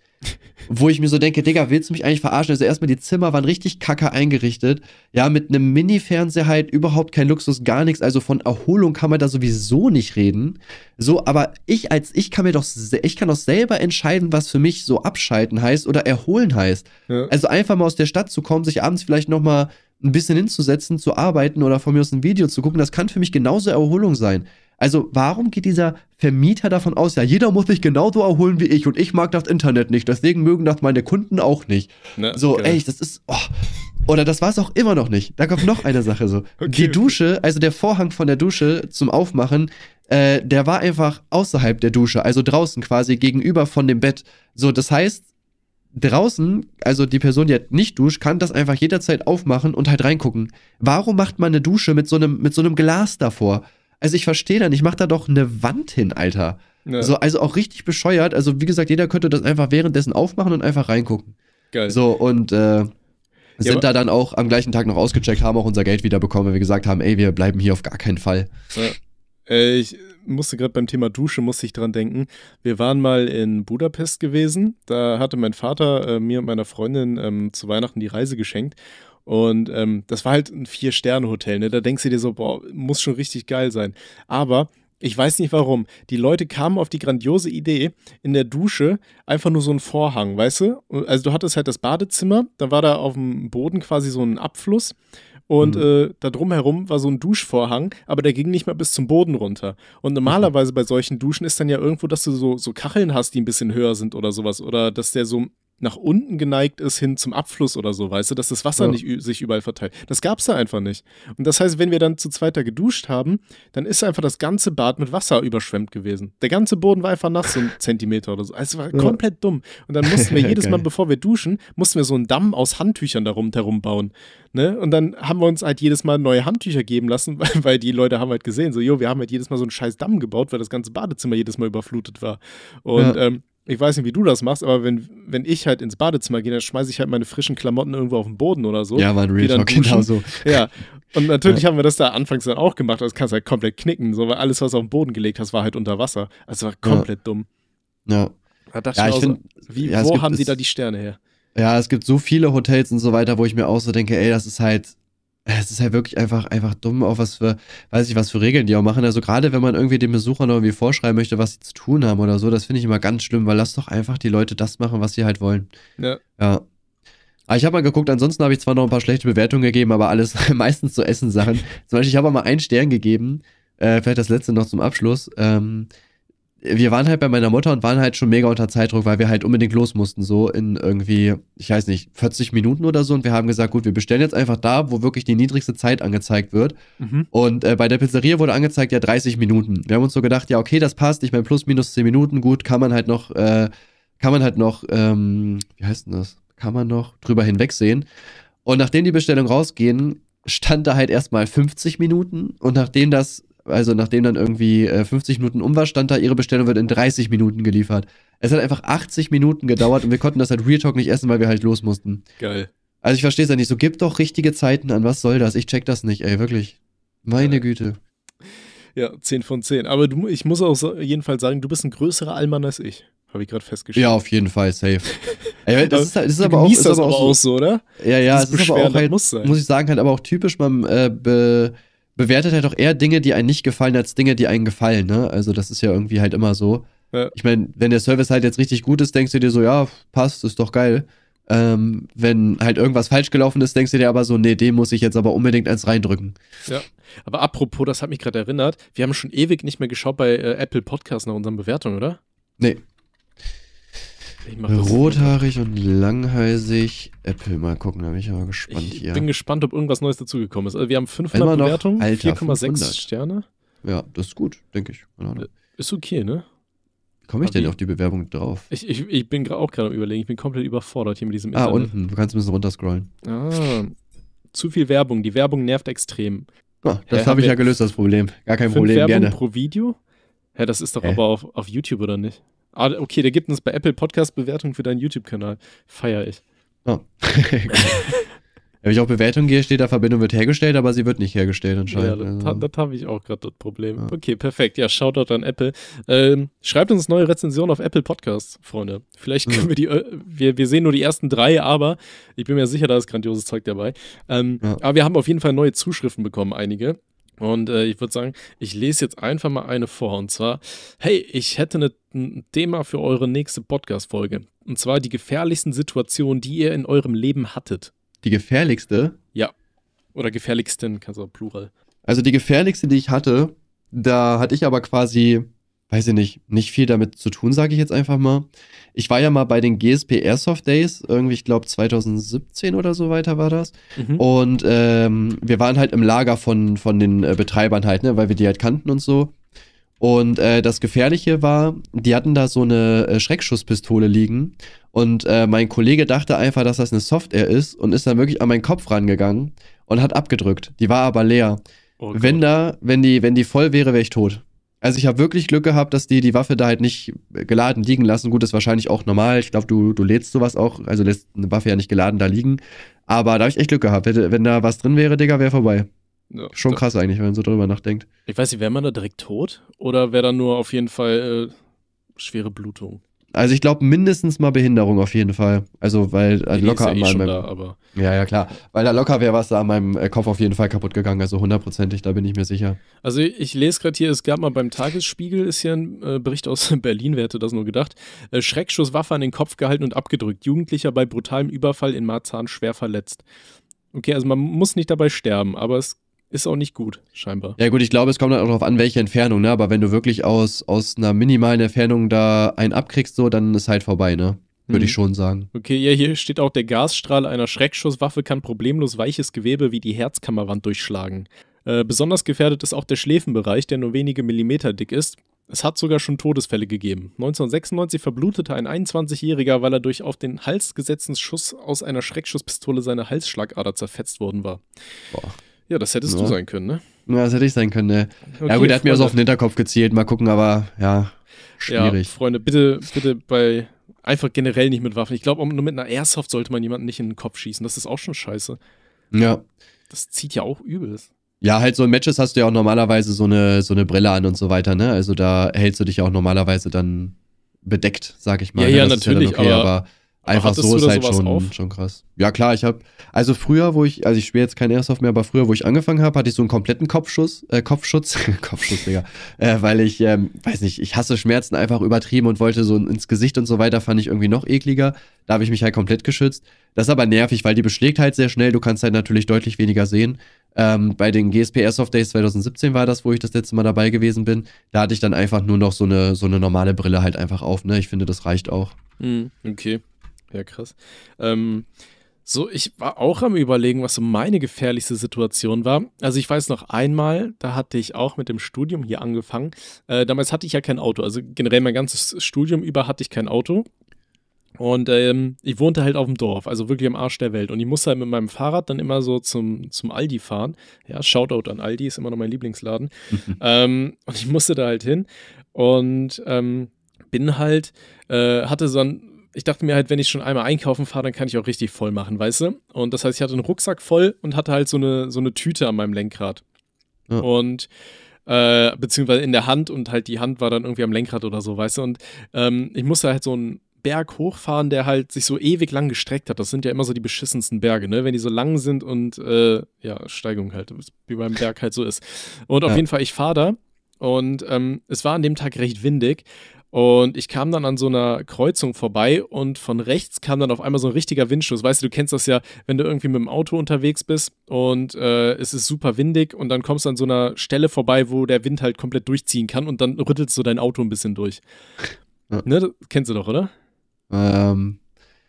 wo ich mir so denke, Digga, willst du mich eigentlich verarschen? Also erstmal die Zimmer waren richtig kacke eingerichtet. Ja, mit einem Mini-Fernseher halt überhaupt kein Luxus, gar nichts. Also von Erholung kann man da sowieso nicht reden. So, aber ich als ich kann mir doch, ich kann doch selber entscheiden, was für mich so abschalten heißt oder erholen heißt. Ja. Also einfach mal aus der Stadt zu kommen, sich abends vielleicht nochmal ein bisschen hinzusetzen, zu arbeiten oder von mir aus ein Video zu gucken, das kann für mich genauso Erholung sein. Also warum geht dieser Vermieter davon aus, ja, jeder muss sich genauso erholen wie ich und ich mag das Internet nicht, deswegen mögen das meine Kunden auch nicht. Na, ne, so, okay. Genau. echt, das ist... Oh. Oder das war es auch immer noch nicht. Da kommt noch eine Sache so. Okay. Die Dusche, also der Vorhang von der Dusche zum Aufmachen, äh, der war einfach außerhalb der Dusche, also draußen quasi gegenüber von dem Bett. So, das heißt, draußen, also die Person, die halt nicht duscht, kann das einfach jederzeit aufmachen und halt reingucken. Warum macht man eine Dusche mit so einem, mit so einem Glas davor? Also ich verstehe dann, ich mache da doch eine Wand hin, Alter. Ja. So, also auch richtig bescheuert. Also wie gesagt, jeder könnte das einfach währenddessen aufmachen und einfach reingucken. Geil. So, und äh, sind ja, da dann auch am gleichen Tag noch ausgecheckt, haben auch unser Geld wiederbekommen, weil wir gesagt haben, ey, wir bleiben hier auf gar keinen Fall. Ja. Äh, ich musste gerade beim Thema Dusche, musste ich dran denken. Wir waren mal in Budapest gewesen. Da hatte mein Vater äh, mir und meiner Freundin ähm, zu Weihnachten die Reise geschenkt. Und ähm, das war halt ein Vier-Sterne-Hotel, ne? Da denkst du dir so, boah, muss schon richtig geil sein. Aber ich weiß nicht warum. Die Leute kamen auf die grandiose Idee, in der Dusche einfach nur so einen Vorhang, weißt du? Also du hattest halt das Badezimmer, da war da auf dem Boden quasi so ein Abfluss und mhm. äh, da drumherum war so ein Duschvorhang, aber der ging nicht mehr bis zum Boden runter. Und normalerweise bei solchen Duschen ist dann ja irgendwo, dass du so, so Kacheln hast, die ein bisschen höher sind oder sowas oder dass der so nach unten geneigt ist, hin zum Abfluss oder so, weißt du, dass das Wasser ja. nicht sich überall verteilt. Das gab es da einfach nicht. Und das heißt, wenn wir dann zu zweiter geduscht haben, dann ist einfach das ganze Bad mit Wasser überschwemmt gewesen. Der ganze Boden war einfach nass, so ein Zentimeter oder so. Also, Es war ja. komplett dumm. Und dann mussten wir jedes Mal, bevor wir duschen, mussten wir so einen Damm aus Handtüchern darum herum bauen. Ne? Und dann haben wir uns halt jedes Mal neue Handtücher geben lassen, weil, weil die Leute haben halt gesehen, so, jo, wir haben halt jedes Mal so einen scheiß Damm gebaut, weil das ganze Badezimmer jedes Mal überflutet war. Und ja. ähm, ich weiß nicht, wie du das machst, aber wenn, wenn ich halt ins Badezimmer gehe, dann schmeiße ich halt meine frischen Klamotten irgendwo auf den Boden oder so. Ja, weil Real Talk genau so. Ja. Und natürlich ja. haben wir das da anfangs dann auch gemacht, das also kannst halt komplett knicken, so, weil alles, was du auf den Boden gelegt hast, war halt unter Wasser. Also war komplett ja. dumm. Ja. Da dachte ja, ich find, so, wie, wo gibt, haben die da die Sterne her? Ja, es gibt so viele Hotels und so weiter, wo ich mir auch so denke, ey, das ist halt äh, es ist halt wirklich einfach, einfach dumm, auch was für, weiß ich, was für Regeln die auch machen. Also gerade wenn man irgendwie den Besuchern irgendwie vorschreiben möchte, was sie zu tun haben oder so, das finde ich immer ganz schlimm, weil lass doch einfach die Leute das machen, was sie halt wollen. Ja. ja. Aber ah, ich habe mal geguckt, ansonsten habe ich zwar noch ein paar schlechte Bewertungen gegeben, aber alles meistens so Essenssachen. zum Beispiel, ich habe mal einen Stern gegeben, äh, vielleicht das letzte noch zum Abschluss. Ähm, wir waren halt bei meiner Mutter und waren halt schon mega unter Zeitdruck, weil wir halt unbedingt los mussten, so in irgendwie, ich weiß nicht, 40 Minuten oder so. Und wir haben gesagt, gut, wir bestellen jetzt einfach da, wo wirklich die niedrigste Zeit angezeigt wird. Mhm. Und äh, bei der Pizzeria wurde angezeigt, ja, 30 Minuten. Wir haben uns so gedacht, ja, okay, das passt. Ich meine, plus, minus 10 Minuten, gut, kann man halt noch, äh, kann man halt noch, ähm, wie heißt denn das? Kann man noch drüber hinwegsehen. Und nachdem die Bestellung rausgehen, stand da halt erstmal 50 Minuten. Und nachdem das also nachdem dann irgendwie 50 äh, Minuten um war, stand da, ihre Bestellung wird in 30 Minuten geliefert. Es hat einfach 80 Minuten gedauert und wir konnten das halt Real Talk nicht essen, weil wir halt los mussten. Geil. Also ich verstehe es ja nicht. So gibt doch richtige Zeiten an. Was soll das? Ich check das nicht, ey, wirklich. Meine ja. Güte. Ja, 10 von 10. Aber du, ich muss auch so, jedenfalls sagen, du bist ein größerer Allmann als ich. Habe ich gerade festgestellt. Ja, auf jeden Fall, safe. ey, das, ist, halt, das ist, aber auch, ist das aber auch, so, auch oder? Ja, ja, das ist aber auch halt, muss, muss, ich sagen, halt aber auch typisch beim äh, be bewertet halt auch eher Dinge, die einem nicht gefallen, als Dinge, die einem gefallen, ne? Also das ist ja irgendwie halt immer so. Ja. Ich meine, wenn der Service halt jetzt richtig gut ist, denkst du dir so, ja, passt, ist doch geil. Ähm, wenn halt irgendwas falsch gelaufen ist, denkst du dir aber so, nee, den muss ich jetzt aber unbedingt eins reindrücken. Ja. Aber apropos, das hat mich gerade erinnert, wir haben schon ewig nicht mehr geschaut bei äh, Apple Podcasts nach unseren Bewertungen, oder? Nee. Rothaarig und langhalsig. Apple, mal gucken, da bin ich aber gespannt ich hier. Ich bin gespannt, ob irgendwas Neues dazugekommen ist. Also wir haben 500 Immer Bewertungen, 4,6 Sterne. Ja, das ist gut, denke ich. Äh, ist okay, ne? Komme ich aber denn auf die Bewerbung drauf? Ich, ich, ich bin auch gerade am Überlegen. Ich bin komplett überfordert hier mit diesem ah, Internet. Ah, unten. Du kannst ein bisschen runterscrollen. Ah, zu viel Werbung. Die Werbung nervt extrem. Ah, das habe ich ja gelöst, das Problem. Gar kein Problem, Werbung gerne. pro Video? Hä, das ist doch Hä? aber auf, auf YouTube, oder nicht? Ah, okay, der gibt uns bei Apple Podcast-Bewertung für deinen YouTube-Kanal. Feier ich. Oh. Wenn ich auf Bewertung gehe, steht da, Verbindung wird hergestellt, aber sie wird nicht hergestellt anscheinend. Ja, das, also. das habe ich auch gerade das Problem. Ja. Okay, perfekt. Ja, Shoutout an Apple. Ähm, schreibt uns neue Rezensionen auf Apple Podcasts, Freunde. Vielleicht können ja. wir die, äh, wir, wir sehen nur die ersten drei, aber ich bin mir sicher, da ist grandioses Zeug dabei. Ähm, ja. Aber wir haben auf jeden Fall neue Zuschriften bekommen, einige. Und äh, ich würde sagen, ich lese jetzt einfach mal eine vor. Und zwar, hey, ich hätte eine, ein Thema für eure nächste Podcast-Folge. Und zwar die gefährlichsten Situationen, die ihr in eurem Leben hattet. Die gefährlichste? Ja. Oder gefährlichsten, kannst du auch Plural. Also die gefährlichste, die ich hatte, da hatte ich aber quasi weiß ich nicht, nicht viel damit zu tun, sage ich jetzt einfach mal. Ich war ja mal bei den GSP Airsoft Days, irgendwie, ich glaube 2017 oder so weiter war das. Mhm. Und ähm, wir waren halt im Lager von, von den äh, Betreibern halt, ne, weil wir die halt kannten und so. Und äh, das Gefährliche war, die hatten da so eine äh, Schreckschusspistole liegen. Und äh, mein Kollege dachte einfach, dass das eine Software ist und ist dann wirklich an meinen Kopf rangegangen und hat abgedrückt. Die war aber leer. Oh wenn da, wenn die, wenn die voll wäre, wäre ich tot. Also ich habe wirklich Glück gehabt, dass die die Waffe da halt nicht geladen liegen lassen. Gut, das ist wahrscheinlich auch normal. Ich glaube, du, du lädst sowas auch, also lässt eine Waffe ja nicht geladen da liegen. Aber da habe ich echt Glück gehabt. Wenn da was drin wäre, Digga, wäre vorbei. Ja, Schon krass eigentlich, wenn man so drüber nachdenkt. Ich weiß nicht, wäre man da direkt tot? Oder wäre da nur auf jeden Fall äh, schwere Blutung? Also ich glaube mindestens mal Behinderung auf jeden Fall. Also weil äh, ja, locker ja eh an meinem da, ja ja klar, weil da locker wäre was da an meinem äh, Kopf auf jeden Fall kaputt gegangen. Also hundertprozentig, da bin ich mir sicher. Also ich lese gerade hier, es gab mal beim Tagesspiegel ist hier ein äh, Bericht aus Berlin. Wer hätte das nur gedacht? Äh, Schreckschusswaffe an den Kopf gehalten und abgedrückt. Jugendlicher bei brutalem Überfall in Marzahn schwer verletzt. Okay, also man muss nicht dabei sterben, aber es ist auch nicht gut, scheinbar. Ja, gut, ich glaube, es kommt dann auch darauf an, welche Entfernung, ne? Aber wenn du wirklich aus, aus einer minimalen Entfernung da einen abkriegst, so, dann ist halt vorbei, ne? Würde hm. ich mhm. schon sagen. Okay, ja, hier steht auch, der Gasstrahl einer Schreckschusswaffe kann problemlos weiches Gewebe wie die Herzkammerwand durchschlagen. Äh, besonders gefährdet ist auch der Schläfenbereich, der nur wenige Millimeter dick ist. Es hat sogar schon Todesfälle gegeben. 1996 verblutete ein 21-Jähriger, weil er durch auf den Hals gesetzten Schuss aus einer Schreckschusspistole seine Halsschlagader zerfetzt worden war. Boah. Ja, das hättest ja. du sein können, ne? Ja, das hätte ich sein können, ne? Okay, ja gut, er hat mir auch so auf den Hinterkopf gezielt, mal gucken, aber ja, schwierig. Ja, Freunde, bitte, bitte bei einfach generell nicht mit Waffen. Ich glaube, nur mit einer Airsoft sollte man jemanden nicht in den Kopf schießen. Das ist auch schon scheiße. Ja. Das zieht ja auch übel. Ja, halt so in Matches hast du ja auch normalerweise so eine, so eine Brille an und so weiter, ne? Also da hältst du dich auch normalerweise dann bedeckt, sag ich mal. Ja, ne? ja, das natürlich, ja okay, aber, aber Einfach so ist halt schon, schon krass. Ja, klar, ich habe, also früher, wo ich, also ich spiele jetzt kein Airsoft mehr, aber früher, wo ich angefangen habe, hatte ich so einen kompletten Kopfschuss, äh, Kopfschutz, Kopfschuss, Digga, äh, weil ich, ähm, weiß nicht, ich hasse Schmerzen einfach übertrieben und wollte so ins Gesicht und so weiter, fand ich irgendwie noch ekliger. Da habe ich mich halt komplett geschützt. Das ist aber nervig, weil die beschlägt halt sehr schnell, du kannst halt natürlich deutlich weniger sehen. Ähm, bei den GSP Airsoft Days 2017 war das, wo ich das letzte Mal dabei gewesen bin. Da hatte ich dann einfach nur noch so eine, so eine normale Brille halt einfach auf, ne? Ich finde, das reicht auch. Mhm, okay. Ja, krass. Ähm, so, ich war auch am Überlegen, was so meine gefährlichste Situation war. Also, ich weiß noch einmal, da hatte ich auch mit dem Studium hier angefangen. Äh, damals hatte ich ja kein Auto. Also, generell mein ganzes Studium über hatte ich kein Auto. Und ähm, ich wohnte halt auf dem Dorf, also wirklich am Arsch der Welt. Und ich musste halt mit meinem Fahrrad dann immer so zum, zum Aldi fahren. Ja, Shoutout an Aldi, ist immer noch mein Lieblingsladen. ähm, und ich musste da halt hin und ähm, bin halt, äh, hatte so ein ich dachte mir halt, wenn ich schon einmal einkaufen fahre, dann kann ich auch richtig voll machen, weißt du? Und das heißt, ich hatte einen Rucksack voll und hatte halt so eine, so eine Tüte an meinem Lenkrad. Ja. Und äh, beziehungsweise in der Hand und halt die Hand war dann irgendwie am Lenkrad oder so, weißt du? Und ähm, ich musste halt so einen Berg hochfahren, der halt sich so ewig lang gestreckt hat. Das sind ja immer so die beschissensten Berge, ne? Wenn die so lang sind und äh, ja, Steigung halt, wie beim Berg halt so ist. Und auf jeden Fall, ich fahre da und ähm, es war an dem Tag recht windig und ich kam dann an so einer Kreuzung vorbei und von rechts kam dann auf einmal so ein richtiger Windstoß. Weißt du, du kennst das ja, wenn du irgendwie mit dem Auto unterwegs bist und äh, es ist super windig und dann kommst du an so einer Stelle vorbei, wo der Wind halt komplett durchziehen kann und dann rüttelst du dein Auto ein bisschen durch. Ja. Ne, kennst du doch, oder? Ähm,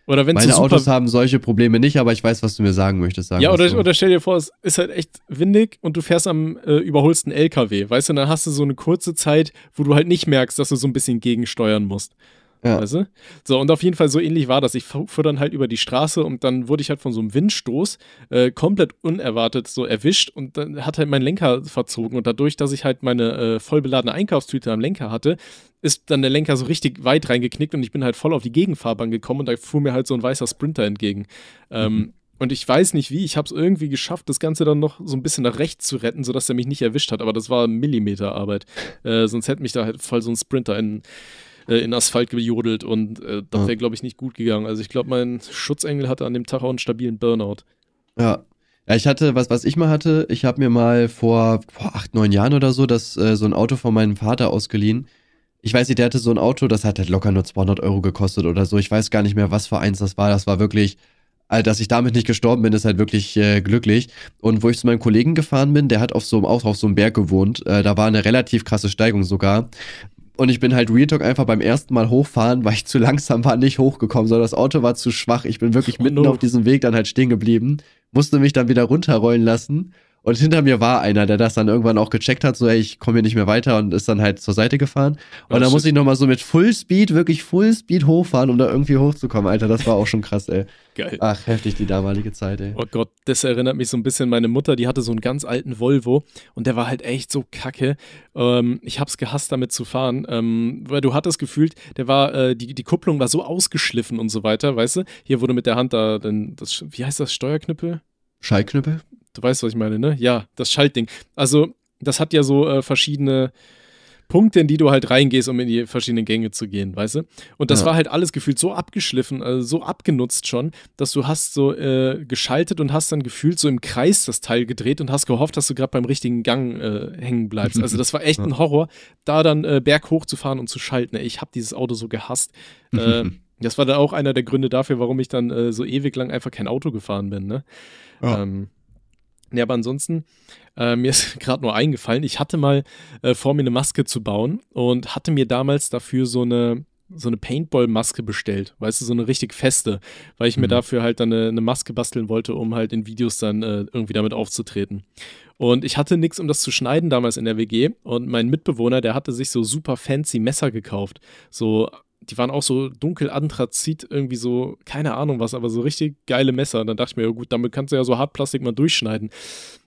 oder wenn's Meine so Autos haben solche Probleme nicht, aber ich weiß, was du mir sagen möchtest. Sagen ja, oder, so. oder stell dir vor, es ist halt echt windig und du fährst am äh, überholsten LKW, weißt du, dann hast du so eine kurze Zeit, wo du halt nicht merkst, dass du so ein bisschen gegensteuern musst. Ja. Weißt du? So, und auf jeden Fall so ähnlich war das. Ich fuhr dann halt über die Straße und dann wurde ich halt von so einem Windstoß äh, komplett unerwartet so erwischt und dann hat halt mein Lenker verzogen. Und dadurch, dass ich halt meine äh, voll Einkaufstüte am Lenker hatte, ist dann der Lenker so richtig weit reingeknickt und ich bin halt voll auf die Gegenfahrbahn gekommen und da fuhr mir halt so ein weißer Sprinter entgegen. Ähm, mhm. und ich weiß nicht wie, ich habe es irgendwie geschafft, das Ganze dann noch so ein bisschen nach rechts zu retten, sodass er mich nicht erwischt hat. Aber das war Millimeterarbeit. Äh, sonst hätte mich da halt voll so ein Sprinter in äh, in Asphalt gejodelt und äh, das wäre, glaube ich, nicht gut gegangen. Also ich glaube, mein Schutzengel hatte an dem Tag auch einen stabilen Burnout. Ja. ja ich hatte, was, was ich mal hatte, ich habe mir mal vor, vor acht, neun Jahren oder so, das, äh, so ein Auto von meinem Vater ausgeliehen. Ich weiß nicht, der hatte so ein Auto, das hat halt locker nur 200 Euro gekostet oder so. Ich weiß gar nicht mehr, was für eins das war. Das war wirklich, äh, dass ich damit nicht gestorben bin, ist halt wirklich äh, glücklich. Und wo ich zu meinem Kollegen gefahren bin, der hat auf so einem, auch auf so einem Berg gewohnt. Äh, da war eine relativ krasse Steigung sogar. Und ich bin halt Real Talk einfach beim ersten Mal hochfahren, weil ich zu langsam war, nicht hochgekommen, sondern das Auto war zu schwach. Ich bin wirklich oh, mitten no. auf diesem Weg dann halt stehen geblieben, musste mich dann wieder runterrollen lassen und hinter mir war einer, der das dann irgendwann auch gecheckt hat, so, ey, ich komme hier nicht mehr weiter und ist dann halt zur Seite gefahren. Und oh, dann muss ich nochmal so mit Fullspeed, wirklich Fullspeed hochfahren, um da irgendwie hochzukommen, Alter. Das war auch schon krass, ey. Geil. Ach, heftig die damalige Zeit, ey. Oh Gott, das erinnert mich so ein bisschen. Meine Mutter, die hatte so einen ganz alten Volvo und der war halt echt so kacke. Ähm, ich hab's gehasst, damit zu fahren, ähm, weil du hattest gefühlt, der war, äh, die, die Kupplung war so ausgeschliffen und so weiter, weißt du? Hier wurde mit der Hand da, dann das, wie heißt das, Steuerknüppel? Schallknüppel? Du weißt, was ich meine, ne? Ja, das Schaltding. Also, das hat ja so äh, verschiedene Punkte, in die du halt reingehst, um in die verschiedenen Gänge zu gehen, weißt du? Und das ja. war halt alles gefühlt so abgeschliffen, also so abgenutzt schon, dass du hast so äh, geschaltet und hast dann gefühlt so im Kreis das Teil gedreht und hast gehofft, dass du gerade beim richtigen Gang äh, hängen bleibst. Also das war echt ja. ein Horror, da dann äh, berghoch zu fahren und zu schalten. ich habe dieses Auto so gehasst. Äh, das war dann auch einer der Gründe dafür, warum ich dann äh, so ewig lang einfach kein Auto gefahren bin, ne? Ja. Ähm, ja, aber ansonsten, äh, mir ist gerade nur eingefallen, ich hatte mal äh, vor, mir eine Maske zu bauen und hatte mir damals dafür so eine, so eine Paintball-Maske bestellt, weißt du, so eine richtig feste, weil ich mhm. mir dafür halt dann eine, eine, Maske basteln wollte, um halt in Videos dann äh, irgendwie damit aufzutreten. Und ich hatte nichts, um das zu schneiden damals in der WG und mein Mitbewohner, der hatte sich so super fancy Messer gekauft, so die waren auch so dunkel Anthrazit, irgendwie so, keine Ahnung was, aber so richtig geile Messer. Und dann dachte ich mir, ja gut, damit kannst du ja so Hartplastik mal durchschneiden.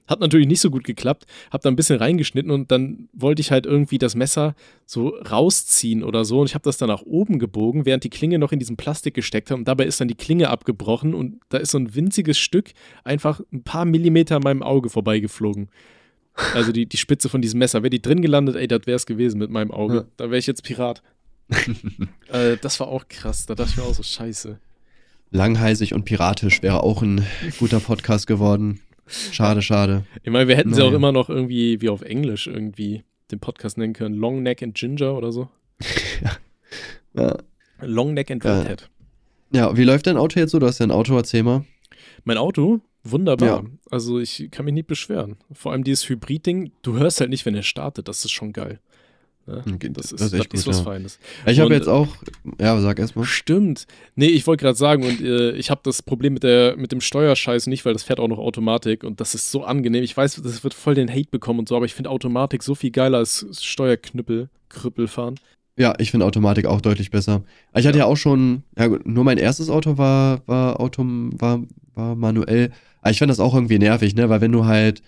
Hat natürlich nicht so gut geklappt, hab da ein bisschen reingeschnitten und dann wollte ich halt irgendwie das Messer so rausziehen oder so und ich habe das dann nach oben gebogen, während die Klinge noch in diesem Plastik gesteckt hat und dabei ist dann die Klinge abgebrochen und da ist so ein winziges Stück einfach ein paar Millimeter an meinem Auge vorbeigeflogen. Also die, die Spitze von diesem Messer. Wäre die drin gelandet, ey, das wäre es gewesen mit meinem Auge. Ja. Da wäre ich jetzt Pirat. äh, das war auch krass. Da dachte ich mir auch so, scheiße. Langheisig und piratisch wäre auch ein guter Podcast geworden. Schade, schade. Ich meine, wir hätten naja. sie auch immer noch irgendwie wie auf Englisch irgendwie den Podcast nennen können. Long Neck and Ginger oder so. ja. Long Neck and Redhead. Head. ja, wie läuft dein Auto jetzt so? Du hast ja ein Auto, erzähl mal. Mein Auto? Wunderbar. Ja. Also ich kann mich nicht beschweren. Vor allem dieses Hybrid-Ding, du hörst halt nicht, wenn er startet. Das ist schon geil. Ne? Das ist, das ist, das ist was ja. Feines. Ich habe jetzt auch, ja, sag erstmal. Stimmt. Nee, ich wollte gerade sagen, und äh, ich habe das Problem mit, der, mit dem Steuerscheiß nicht, weil das fährt auch noch Automatik und das ist so angenehm. Ich weiß, das wird voll den Hate bekommen und so, aber ich finde Automatik so viel geiler als Steuerknüppel, Krüppelfahren. Ja, ich finde Automatik auch deutlich besser. Ich hatte ja, ja auch schon, ja, nur mein erstes Auto war, war, Auto, war, war manuell. Aber ich fand das auch irgendwie nervig, ne? Weil wenn du halt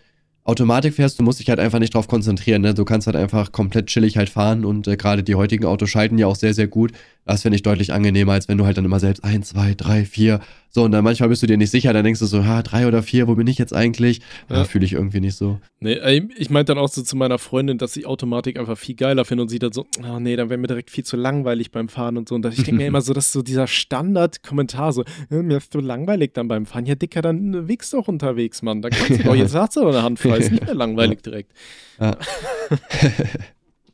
Automatik fährst, du musst dich halt einfach nicht drauf konzentrieren. Ne? Du kannst halt einfach komplett chillig halt fahren und äh, gerade die heutigen Autos schalten ja auch sehr, sehr gut. Das finde ich deutlich angenehmer, als wenn du halt dann immer selbst eins, zwei, drei, vier. So, und dann manchmal bist du dir nicht sicher, dann denkst du so, ha, drei oder vier, wo bin ich jetzt eigentlich? Ja. ja Fühle ich irgendwie nicht so. Nee, äh, ich meinte dann auch so zu meiner Freundin, dass ich Automatik einfach viel geiler finde und sie dann so, oh nee, dann wäre mir direkt viel zu langweilig beim Fahren und so. Und ich denke mir immer so, dass so dieser Standard-Kommentar so, äh, mir ist so langweilig dann beim Fahren. Ja, Dicker, dann äh, wickst doch unterwegs, Mann. Dann kannst du, oh, jetzt hast du doch eine Hand frei, ist nicht mehr langweilig direkt. Ja.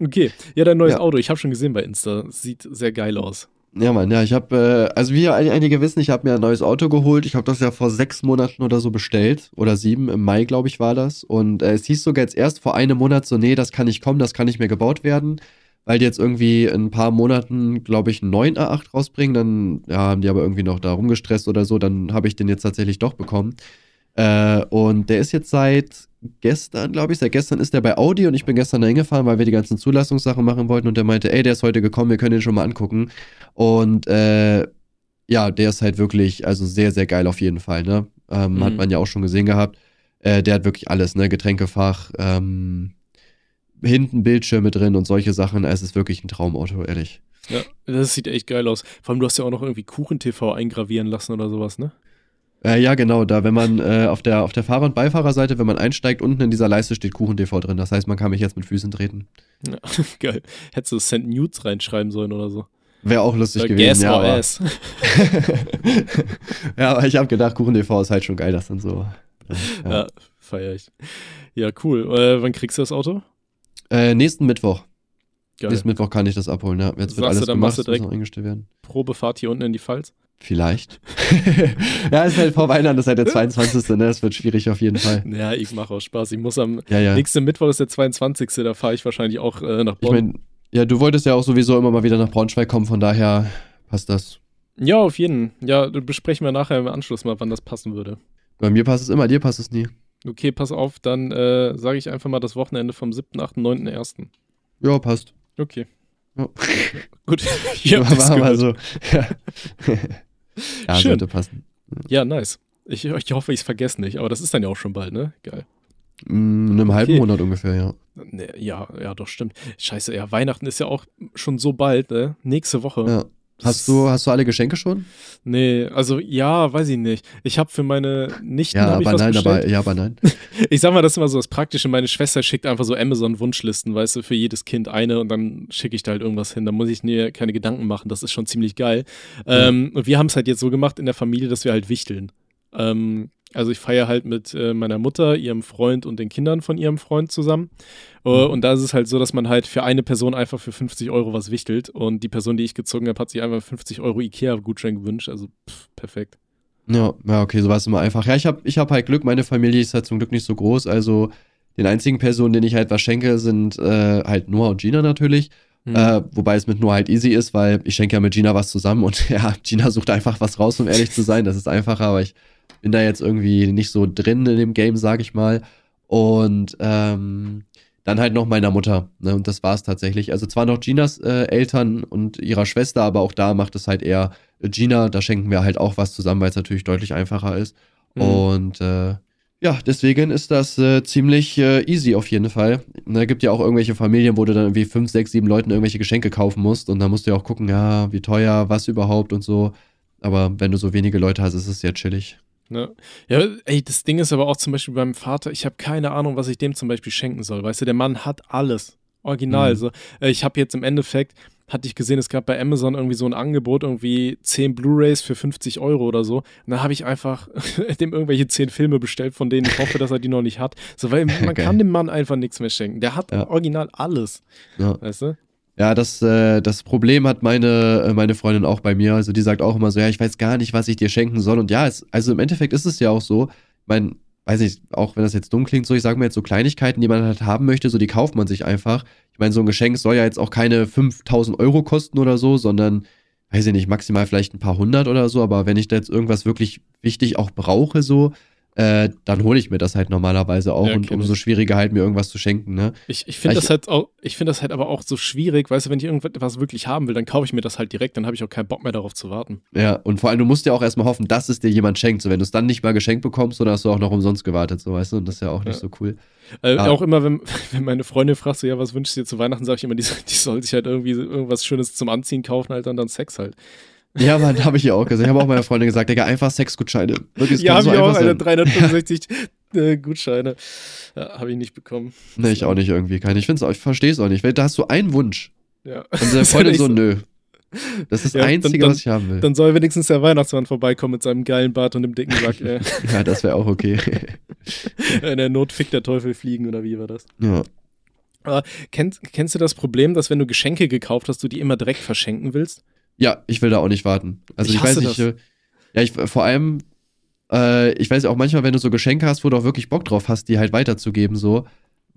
Okay, ja, dein neues ja. Auto. Ich habe schon gesehen bei Insta. Sieht sehr geil aus. Ja, Mann, ja, ich habe, äh, also wie einige wissen, ich habe mir ein neues Auto geholt. Ich habe das ja vor sechs Monaten oder so bestellt. Oder sieben, im Mai, glaube ich, war das. Und äh, es hieß sogar jetzt erst vor einem Monat so, nee, das kann nicht kommen, das kann nicht mehr gebaut werden. Weil die jetzt irgendwie in ein paar Monaten, glaube ich, einen 9A8 rausbringen. Dann ja, haben die aber irgendwie noch da rumgestresst oder so. Dann habe ich den jetzt tatsächlich doch bekommen. Äh, und der ist jetzt seit gestern, glaube ich, seit gestern ist der bei Audi und ich bin gestern dahin gefahren, weil wir die ganzen Zulassungssachen machen wollten und der meinte, ey, der ist heute gekommen, wir können den schon mal angucken. Und äh, ja, der ist halt wirklich, also sehr, sehr geil auf jeden Fall, ne? Ähm, mhm. Hat man ja auch schon gesehen gehabt. Äh, der hat wirklich alles, ne? Getränkefach, ähm, hinten Bildschirme drin und solche Sachen. Es ist wirklich ein Traumauto, ehrlich. Ja, das sieht echt geil aus. Vor allem, du hast ja auch noch irgendwie Kuchen-TV eingravieren lassen oder sowas, ne? Äh, ja, genau, da, wenn man äh, auf, der, auf der Fahrer- und Beifahrerseite, wenn man einsteigt, unten in dieser Leiste steht Kuchen TV drin. Das heißt, man kann mich jetzt mit Füßen treten. Ja, geil. Hättest du Send Nudes reinschreiben sollen oder so. Wäre auch lustig oder gewesen. Ja aber, ja, aber ich habe gedacht, Kuchen TV ist halt schon geil, das dann so. Äh, ja, ja feier ich. Ja, cool. Äh, wann kriegst du das Auto? Äh, nächsten Mittwoch. Geil. Nächsten Mittwoch kann ich das abholen, ja. Jetzt wird Sagst alles du, dann gemacht, muss direkt eingestellt werden. Probefahrt hier unten in die Pfalz? Vielleicht. ja, ist halt vor Weihnachten, das ist halt der 22. Ne? Das wird schwierig auf jeden Fall. Ja, ich mache auch Spaß. Ich muss am ja, ja. nächsten Mittwoch ist der 22. Da fahre ich wahrscheinlich auch äh, nach Bonn. Ich mein, ja, du wolltest ja auch sowieso immer mal wieder nach Braunschweig kommen, von daher passt das. Ja, auf jeden. Ja, besprechen wir nachher im Anschluss mal, wann das passen würde. Bei mir passt es immer, dir passt es nie. Okay, pass auf, dann äh, sage ich einfach mal das Wochenende vom 7., 8., 9., 1. Ja, passt. Okay. Ja. Gut. Ich hab war, war mal so. Ja ja, Schön. sollte passen. Ja, nice. Ich, ich hoffe, ich vergesse nicht, aber das ist dann ja auch schon bald, ne? Geil. Mm, in einem okay. halben Monat ungefähr, ja. Ne, ja, ja, doch, stimmt. Scheiße, ja, Weihnachten ist ja auch schon so bald, ne? Nächste Woche. Ja. Hast du, hast du alle Geschenke schon? Nee, also ja, weiß ich nicht. Ich habe für meine Nichten. Ja, aber was nein, bestellt. aber ja, aber nein. Ich sag mal, das ist immer so das Praktische. Meine Schwester schickt einfach so Amazon-Wunschlisten, weißt du, für jedes Kind eine und dann schicke ich da halt irgendwas hin. Da muss ich mir keine Gedanken machen. Das ist schon ziemlich geil. Mhm. Ähm, und wir haben es halt jetzt so gemacht in der Familie, dass wir halt wichteln. Ähm, also ich feiere halt mit äh, meiner Mutter, ihrem Freund und den Kindern von ihrem Freund zusammen. Äh, mhm. Und da ist es halt so, dass man halt für eine Person einfach für 50 Euro was wichtelt. Und die Person, die ich gezogen habe, hat sich einfach 50 Euro Ikea-Gutschein gewünscht. Also pff, perfekt. Ja, ja, okay, so war es immer einfach. Ja, ich habe ich hab halt Glück, meine Familie ist halt zum Glück nicht so groß. Also den einzigen Personen, denen ich halt was schenke, sind äh, halt Noah und Gina natürlich. Mhm. Äh, wobei es mit Noah halt easy ist, weil ich schenke ja mit Gina was zusammen und ja, Gina sucht einfach was raus, um ehrlich zu sein. Das ist einfacher, aber ich bin da jetzt irgendwie nicht so drin in dem Game, sag ich mal. Und ähm, dann halt noch meiner Mutter. Ne? Und das war es tatsächlich. Also zwar noch Ginas äh, Eltern und ihrer Schwester, aber auch da macht es halt eher Gina. Da schenken wir halt auch was zusammen, weil es natürlich deutlich einfacher ist. Mhm. Und äh, ja, deswegen ist das äh, ziemlich äh, easy auf jeden Fall. Da ne, gibt ja auch irgendwelche Familien, wo du dann irgendwie fünf, sechs, sieben Leuten irgendwelche Geschenke kaufen musst. Und da musst du ja auch gucken, ja, wie teuer, was überhaupt und so. Aber wenn du so wenige Leute hast, ist es sehr chillig. Ne? Ja, ey, das Ding ist aber auch zum Beispiel beim Vater, ich habe keine Ahnung, was ich dem zum Beispiel schenken soll. Weißt du, der Mann hat alles. Original. Mhm. So. Äh, ich habe jetzt im Endeffekt, hatte ich gesehen, es gab bei Amazon irgendwie so ein Angebot, irgendwie 10 Blu-Rays für 50 Euro oder so. Und da habe ich einfach dem irgendwelche 10 Filme bestellt, von denen ich hoffe, dass er die noch nicht hat. So, weil man okay. kann dem Mann einfach nichts mehr schenken. Der hat ja. original alles. Ja. Weißt du? Ja, das, äh, das Problem hat meine, äh, meine Freundin auch bei mir. Also die sagt auch immer so, ja, ich weiß gar nicht, was ich dir schenken soll. Und ja, es, also im Endeffekt ist es ja auch so, mein, weiß nicht, auch wenn das jetzt dumm klingt, so ich sage mir jetzt so Kleinigkeiten, die man halt haben möchte, so die kauft man sich einfach. Ich meine, so ein Geschenk soll ja jetzt auch keine 5000 Euro kosten oder so, sondern, weiß ich nicht, maximal vielleicht ein paar hundert oder so. Aber wenn ich da jetzt irgendwas wirklich wichtig auch brauche, so, äh, dann hole ich mir das halt normalerweise auch ja, und umso schwieriger halt mir irgendwas zu schenken. Ne? Ich, ich finde das halt auch, das halt aber auch so schwierig, weißt du, wenn ich irgendwas wirklich haben will, dann kaufe ich mir das halt direkt, dann habe ich auch keinen Bock mehr darauf zu warten. Ja, und vor allem, du musst ja auch erstmal hoffen, dass es dir jemand schenkt. So, wenn du es dann nicht mal geschenkt bekommst, dann hast du auch noch umsonst gewartet, so weißt du, und das ist ja auch nicht so cool. Äh, ja. Auch immer, wenn, wenn meine Freundin fragt, so, ja, was wünschst du dir zu Weihnachten, sage ich immer, die, die soll sich halt irgendwie irgendwas Schönes zum Anziehen kaufen, halt, und dann Sex halt. Ja, Mann, habe ich ja auch gesagt. Ich habe auch meiner Freundin gesagt, Digga, einfach Sexgutscheine. Wirklich, ja, habe so ich auch, Alter, 365 äh, Gutscheine. Ja, habe ich nicht bekommen. Nee, ich auch nicht irgendwie. Kein. Ich, find's auch, ich verstehe es auch nicht. da hast du einen Wunsch. Ja. Und deine Freundin so, nö. Das ist das ja, Einzige, dann, was ich haben will. Dann soll wenigstens der Weihnachtsmann vorbeikommen mit seinem geilen Bart und dem dicken Sack. ja, das wäre auch okay. In der Not fickt der Teufel fliegen oder wie war das? Ja. Aber kennst, kennst du das Problem, dass wenn du Geschenke gekauft hast, du die immer direkt verschenken willst? Ja, ich will da auch nicht warten. Also ich, ich weiß nicht. Das. Äh, ja, ich vor allem, äh, ich weiß auch manchmal, wenn du so Geschenke hast, wo du auch wirklich Bock drauf hast, die halt weiterzugeben, so,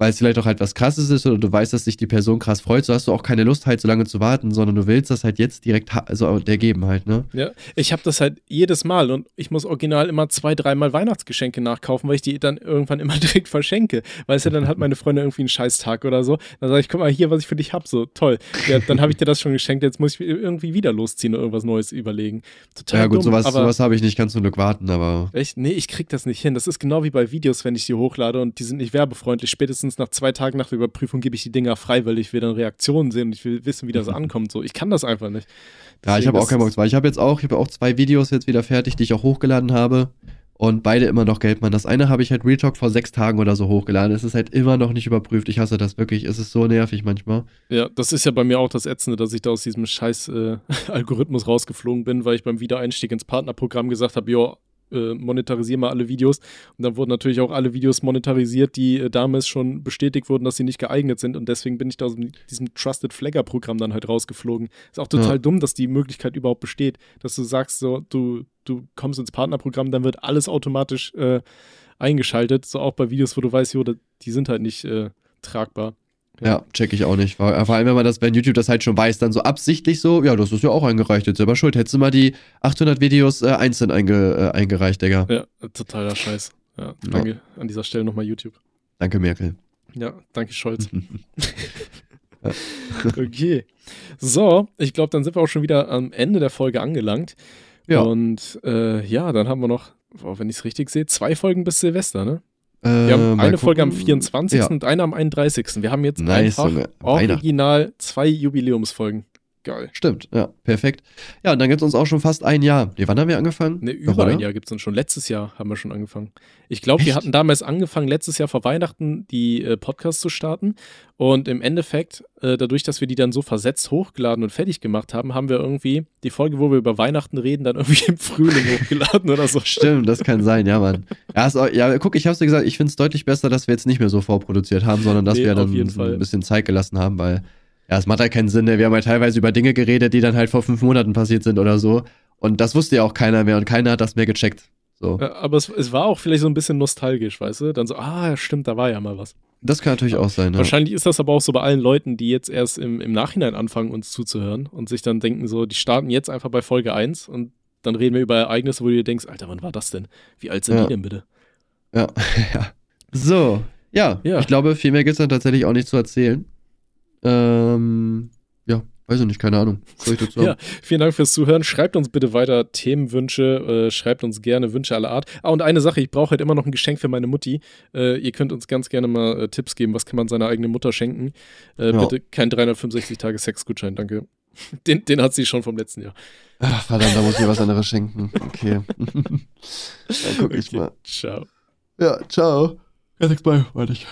weil es vielleicht auch halt was krasses ist oder du weißt, dass sich die Person krass freut, so hast du auch keine Lust halt so lange zu warten, sondern du willst das halt jetzt direkt also ergeben halt, ne? Ja, ich habe das halt jedes Mal und ich muss original immer zwei, dreimal Weihnachtsgeschenke nachkaufen, weil ich die dann irgendwann immer direkt verschenke, weil es ja dann hat meine Freunde irgendwie einen Scheißtag oder so, dann sage ich, guck mal hier, was ich für dich hab, so toll. Ja, dann habe ich dir das schon geschenkt, jetzt muss ich irgendwie wieder losziehen und irgendwas Neues überlegen. Total ja gut, dumm, sowas, sowas habe ich nicht, kannst du Glück warten, aber Echt? Nee, ich krieg das nicht hin. Das ist genau wie bei Videos, wenn ich die hochlade und die sind nicht werbefreundlich. Spätestens spätestens nach zwei Tagen nach der Überprüfung gebe ich die Dinger frei, weil ich will dann Reaktionen sehen und ich will wissen, wie das mhm. ankommt. So, ich kann das einfach nicht. Deswegen ja, ich habe auch keinen Bock drauf. Ich habe jetzt auch, ich habe auch zwei Videos jetzt wieder fertig, die ich auch hochgeladen habe. Und beide immer noch gelb. Mann, Das eine habe ich halt Real vor sechs Tagen oder so hochgeladen. Es ist halt immer noch nicht überprüft. Ich hasse das wirklich. Es ist so nervig manchmal. Ja, das ist ja bei mir auch das Ätzende, dass ich da aus diesem scheiß äh, Algorithmus rausgeflogen bin, weil ich beim Wiedereinstieg ins Partnerprogramm gesagt habe, jo, äh, monetarisier mal alle Videos. Und dann wurden natürlich auch alle Videos monetarisiert, die äh, damals schon bestätigt wurden, dass sie nicht geeignet sind. Und deswegen bin ich da aus diesem Trusted Flagger-Programm dann halt rausgeflogen. Ist auch total ja. dumm, dass die Möglichkeit überhaupt besteht, dass du sagst, so, du, du kommst ins Partnerprogramm, dann wird alles automatisch äh, eingeschaltet. So auch bei Videos, wo du weißt, jo, die sind halt nicht äh, tragbar. Ja, check ich auch nicht. Vor allem, wenn man das, wenn YouTube das halt schon weiß, dann so absichtlich so, ja, das ist ja auch eingereicht, jetzt selber schuld. Hättest du mal die 800 Videos äh, einzeln einge, äh, eingereicht, Digga. Ja, totaler Scheiß. Ja, danke ja. an dieser Stelle nochmal YouTube. Danke, Merkel. Ja, danke, Scholz. okay. So, ich glaube, dann sind wir auch schon wieder am Ende der Folge angelangt. Ja. Und äh, ja, dann haben wir noch, wenn ich es richtig sehe, zwei Folgen bis Silvester, ne? Wir haben äh, eine Folge am 24. Ja. und eine am 31. Wir haben jetzt nice, einfach original zwei Jubiläumsfolgen. Geil. Stimmt, ja, perfekt. Ja, und dann gibt es uns auch schon fast ein Jahr. Nee, wann haben wir angefangen? Ne, über Doch, ein Jahr gibt es uns schon. Letztes Jahr haben wir schon angefangen. Ich glaube, wir hatten damals angefangen, letztes Jahr vor Weihnachten die äh, Podcasts zu starten. Und im Endeffekt, äh, dadurch, dass wir die dann so versetzt hochgeladen und fertig gemacht haben, haben wir irgendwie die Folge, wo wir über Weihnachten reden, dann irgendwie im Frühling hochgeladen oder so. Stimmt, das kann sein, ja, Mann. Ja, auch, ja guck, ich hab's dir gesagt, ich finde es deutlich besser, dass wir jetzt nicht mehr so vorproduziert haben, sondern dass nee, wir dann ein bisschen Zeit gelassen haben, weil ja, es macht halt keinen Sinn. Ne? Wir haben halt teilweise über Dinge geredet, die dann halt vor fünf Monaten passiert sind oder so. Und das wusste ja auch keiner mehr und keiner hat das mehr gecheckt. So. Ja, aber es, es, war auch vielleicht so ein bisschen nostalgisch, weißt du? Dann so, ah, stimmt, da war ja mal was. Das kann natürlich auch sein. Wahrscheinlich ist das aber auch so bei allen Leuten, die jetzt erst im, im Nachhinein anfangen, uns zuzuhören und sich dann denken, so, die starten jetzt einfach bei Folge 1 und dann reden wir über Ereignisse, wo du dir denkst, Alter, wann war das denn? Wie alt sind ja. die denn bitte? Ja, ja. So, ja, ja. ich glaube, viel mehr gibt es dann tatsächlich auch nicht zu erzählen. Ähm, ja, weiß ich nicht, keine Ahnung. Soll ich dazu sagen? ja, vielen Dank fürs Zuhören. Schreibt uns bitte weiter Themenwünsche, äh, schreibt uns gerne Wünsche aller Art. Ah, und eine Sache, ich brauche halt immer noch ein Geschenk für meine Mutti. Äh, ihr könnt uns ganz gerne mal äh, Tipps geben, was kann man seiner eigenen Mutter schenken. Äh, ja. Bitte kein 365-Tage-Sex-Gutschein, danke. Den, den, hat sie schon vom letzten Jahr. Ach, verdammt, da muss ich was anderes schenken. Okay. Dann guck okay, ich mal. Ciao. Ja, ciao. Ja, sechs Mal, meine ich.